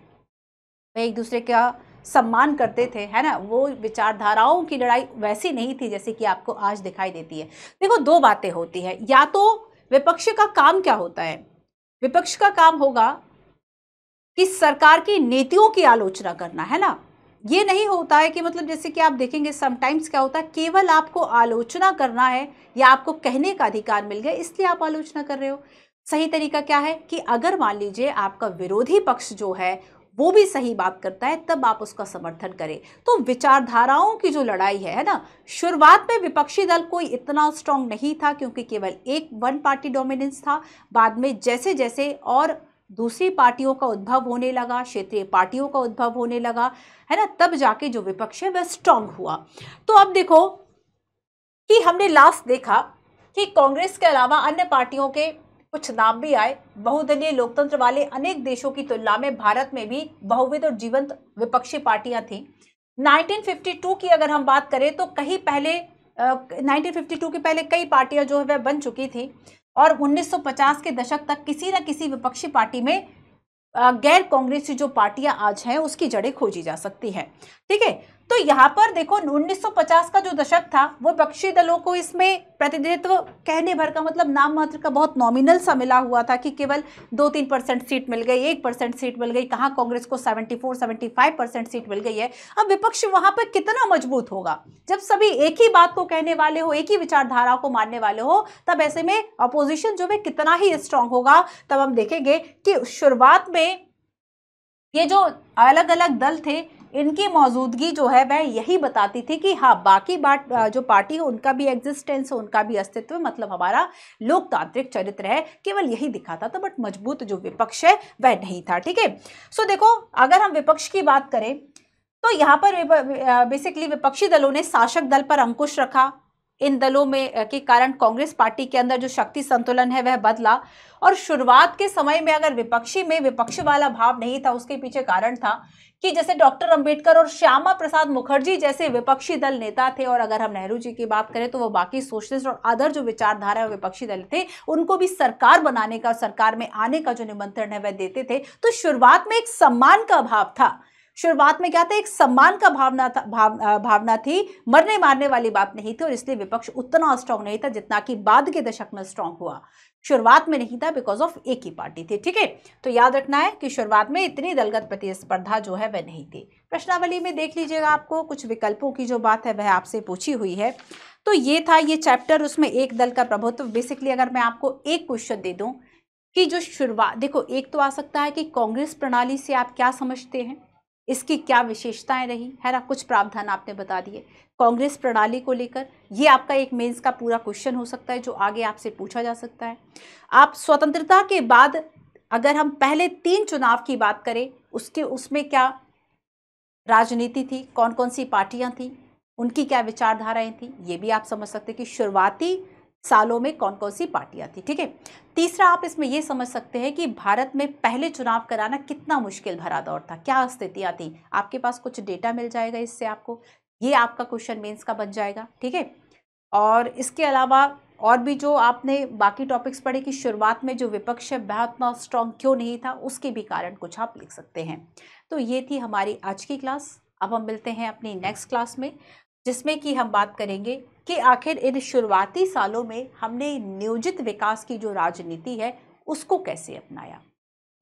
वे एक दूसरे का सम्मान करते थे है ना वो विचारधाराओं की लड़ाई वैसी नहीं थी जैसे कि आपको आज दिखाई देती है देखो दो बातें होती है या तो विपक्ष का काम क्या होता है विपक्ष का काम होगा कि सरकार की नीतियों की आलोचना करना है ना ये नहीं होता है कि मतलब जैसे कि आप देखेंगे समटाइम्स क्या होता है केवल आपको आलोचना करना है या आपको कहने का अधिकार मिल गया इसलिए आप आलोचना कर रहे हो सही तरीका क्या है कि अगर मान लीजिए आपका विरोधी पक्ष जो है वो भी सही बात करता है तब आप उसका समर्थन करें तो विचारधाराओं की जो लड़ाई है है ना शुरुआत में विपक्षी दल कोई इतना स्ट्रांग नहीं था क्योंकि केवल एक वन पार्टी डोमिनेंस था बाद में जैसे जैसे और दूसरी पार्टियों का उद्भव होने लगा क्षेत्रीय पार्टियों का उद्भव होने लगा है ना तब जाके जो विपक्ष है वह स्ट्रांग हुआ तो अब देखो कि हमने लास्ट देखा कि कांग्रेस के अलावा अन्य पार्टियों के कुछ नाम भी आए बहुदलीय लोकतंत्र वाले अनेक देशों की तुलना में भारत में भी बहुविध और जीवंत विपक्षी पार्टियां थी 1952 की अगर हम बात करें तो कहीं पहले आ, 1952 के पहले कई पार्टियां जो है वह बन चुकी थी और 1950 के दशक तक किसी न किसी विपक्षी पार्टी में गैर कांग्रेसी जो पार्टियां आज हैं उसकी जड़ें खोजी जा सकती हैं ठीक है तो यहाँ पर देखो 1950 का जो दशक था वो विपक्षी दलों को इसमें प्रतिनिधित्व कहने भर का मतलब नाम मात्र का बहुत नॉमिनल सा मिला हुआ था कि केवल दो तीन परसेंट सीट मिल गई एक परसेंट सीट मिल गई कहाँ कांग्रेस को 74 75 परसेंट सीट मिल गई है अब विपक्ष वहाँ पर कितना मजबूत होगा जब सभी एक ही बात को कहने वाले हो एक ही विचारधारा को मानने वाले हो तब ऐसे में अपोजिशन जो है कितना ही स्ट्रांग होगा तब हम देखेंगे कि शुरुआत में ये जो अलग अलग दल थे इनकी मौजूदगी जो है वह यही बताती थी कि हाँ बाकी बात जो पार्टी है उनका भी एग्जिस्टेंस है उनका भी अस्तित्व मतलब हमारा लोकतांत्रिक चरित्र है केवल यही दिखाता था बट मजबूत जो विपक्ष है वह नहीं था ठीक है सो देखो अगर हम विपक्ष की बात करें तो यहाँ पर बेसिकली विपक्षी दलों ने शासक दल पर अंकुश रखा इन दलों में के कारण कांग्रेस पार्टी के अंदर जो शक्ति संतुलन है वह बदला और शुरुआत के समय में अगर विपक्षी में विपक्ष वाला भाव नहीं था उसके पीछे कारण था कि जैसे डॉक्टर अंबेडकर और श्यामा प्रसाद मुखर्जी जैसे विपक्षी दल नेता थे और अगर हम नेहरू जी की बात करें तो वो बाकी सोशलिस्ट और अदर जो विचारधारा विपक्षी दल थे उनको भी सरकार बनाने का सरकार में आने का जो निमंत्रण है वह देते थे तो शुरुआत में एक सम्मान का अभाव था शुरुआत में क्या था एक सम्मान का भावना था भाव, भावना थी मरने मारने वाली बात नहीं थी और इसलिए विपक्ष उतना स्ट्रांग नहीं था जितना कि बाद के दशक में स्ट्रांग हुआ शुरुआत में नहीं था बिकॉज ऑफ एक ही पार्टी थी ठीक है तो याद रखना है कि शुरुआत में इतनी दलगत प्रतिस्पर्धा जो है वह नहीं थी प्रश्नावली में देख लीजिएगा आपको कुछ विकल्पों की जो बात है वह आपसे पूछी हुई है तो ये था ये चैप्टर उसमें एक दल का प्रभुत्व बेसिकली अगर मैं आपको एक क्वेश्चन दे दूँ कि जो शुरुआत देखो एक तो आ सकता है कि कांग्रेस प्रणाली से आप क्या समझते हैं इसकी क्या विशेषताएं रही है ना कुछ प्रावधान आपने बता दिए कांग्रेस प्रणाली को लेकर ये आपका एक मेंस का पूरा क्वेश्चन हो सकता है जो आगे आपसे पूछा जा सकता है आप स्वतंत्रता के बाद अगर हम पहले तीन चुनाव की बात करें उसके उसमें क्या राजनीति थी कौन कौन सी पार्टियां थी उनकी क्या विचारधाराएं थी ये भी आप समझ सकते कि शुरुआती सालों में कौन कौन सी पार्टियां थी ठीक है तीसरा आप इसमें यह समझ सकते हैं कि भारत में पहले चुनाव कराना कितना मुश्किल भरा दौर था क्या स्थितियाँ थी आपके पास कुछ डेटा मिल जाएगा इससे आपको ये आपका क्वेश्चन मेंस का बन जाएगा ठीक है और इसके अलावा और भी जो आपने बाकी टॉपिक्स पढ़े कि शुरुआत में जो विपक्ष है वह उतना स्ट्रांग क्यों नहीं था उसके भी कारण कुछ आप लिख सकते हैं तो ये थी हमारी आज की क्लास अब हम मिलते हैं अपनी नेक्स्ट क्लास में जिसमें कि हम बात करेंगे कि आखिर इन शुरुआती सालों में हमने नियोजित विकास की जो राजनीति है उसको कैसे अपनाया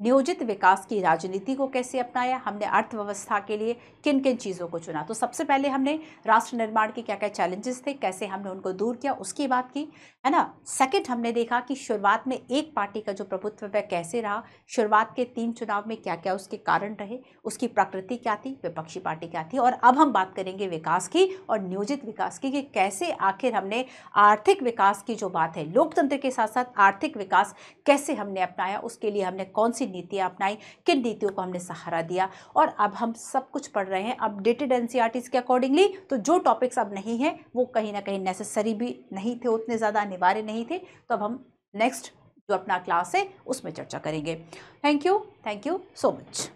नियोजित विकास की राजनीति को कैसे अपनाया हमने अर्थव्यवस्था के लिए किन किन चीज़ों को चुना तो सबसे पहले हमने राष्ट्र निर्माण के क्या क्या चैलेंजेस थे कैसे हमने उनको दूर किया उसकी बात की है ना सेकंड हमने देखा कि शुरुआत में एक पार्टी का जो प्रभुत्व वह कैसे रहा शुरुआत के तीन चुनाव में क्या क्या उसके कारण रहे उसकी प्रकृति क्या थी विपक्षी पार्टी क्या थी और अब हम बात करेंगे विकास की और नियोजित विकास की कि कैसे आखिर हमने आर्थिक विकास की जो बात है लोकतंत्र के साथ साथ आर्थिक विकास कैसे हमने अपनाया उसके लिए हमने कौन सी नीतियाँ अपनाई किन नीतियों को हमने सहारा दिया और अब हम सब कुछ पढ़ रहे हैं अपडेटेड एन के अकॉर्डिंगली तो जो टॉपिक्स अब नहीं हैं वो कहीं ना कहीं नेसेसरी भी नहीं थे उतने ज़्यादा अनिवार्य नहीं थे तो अब हम नेक्स्ट जो अपना क्लास है उसमें चर्चा करेंगे thank you thank you so much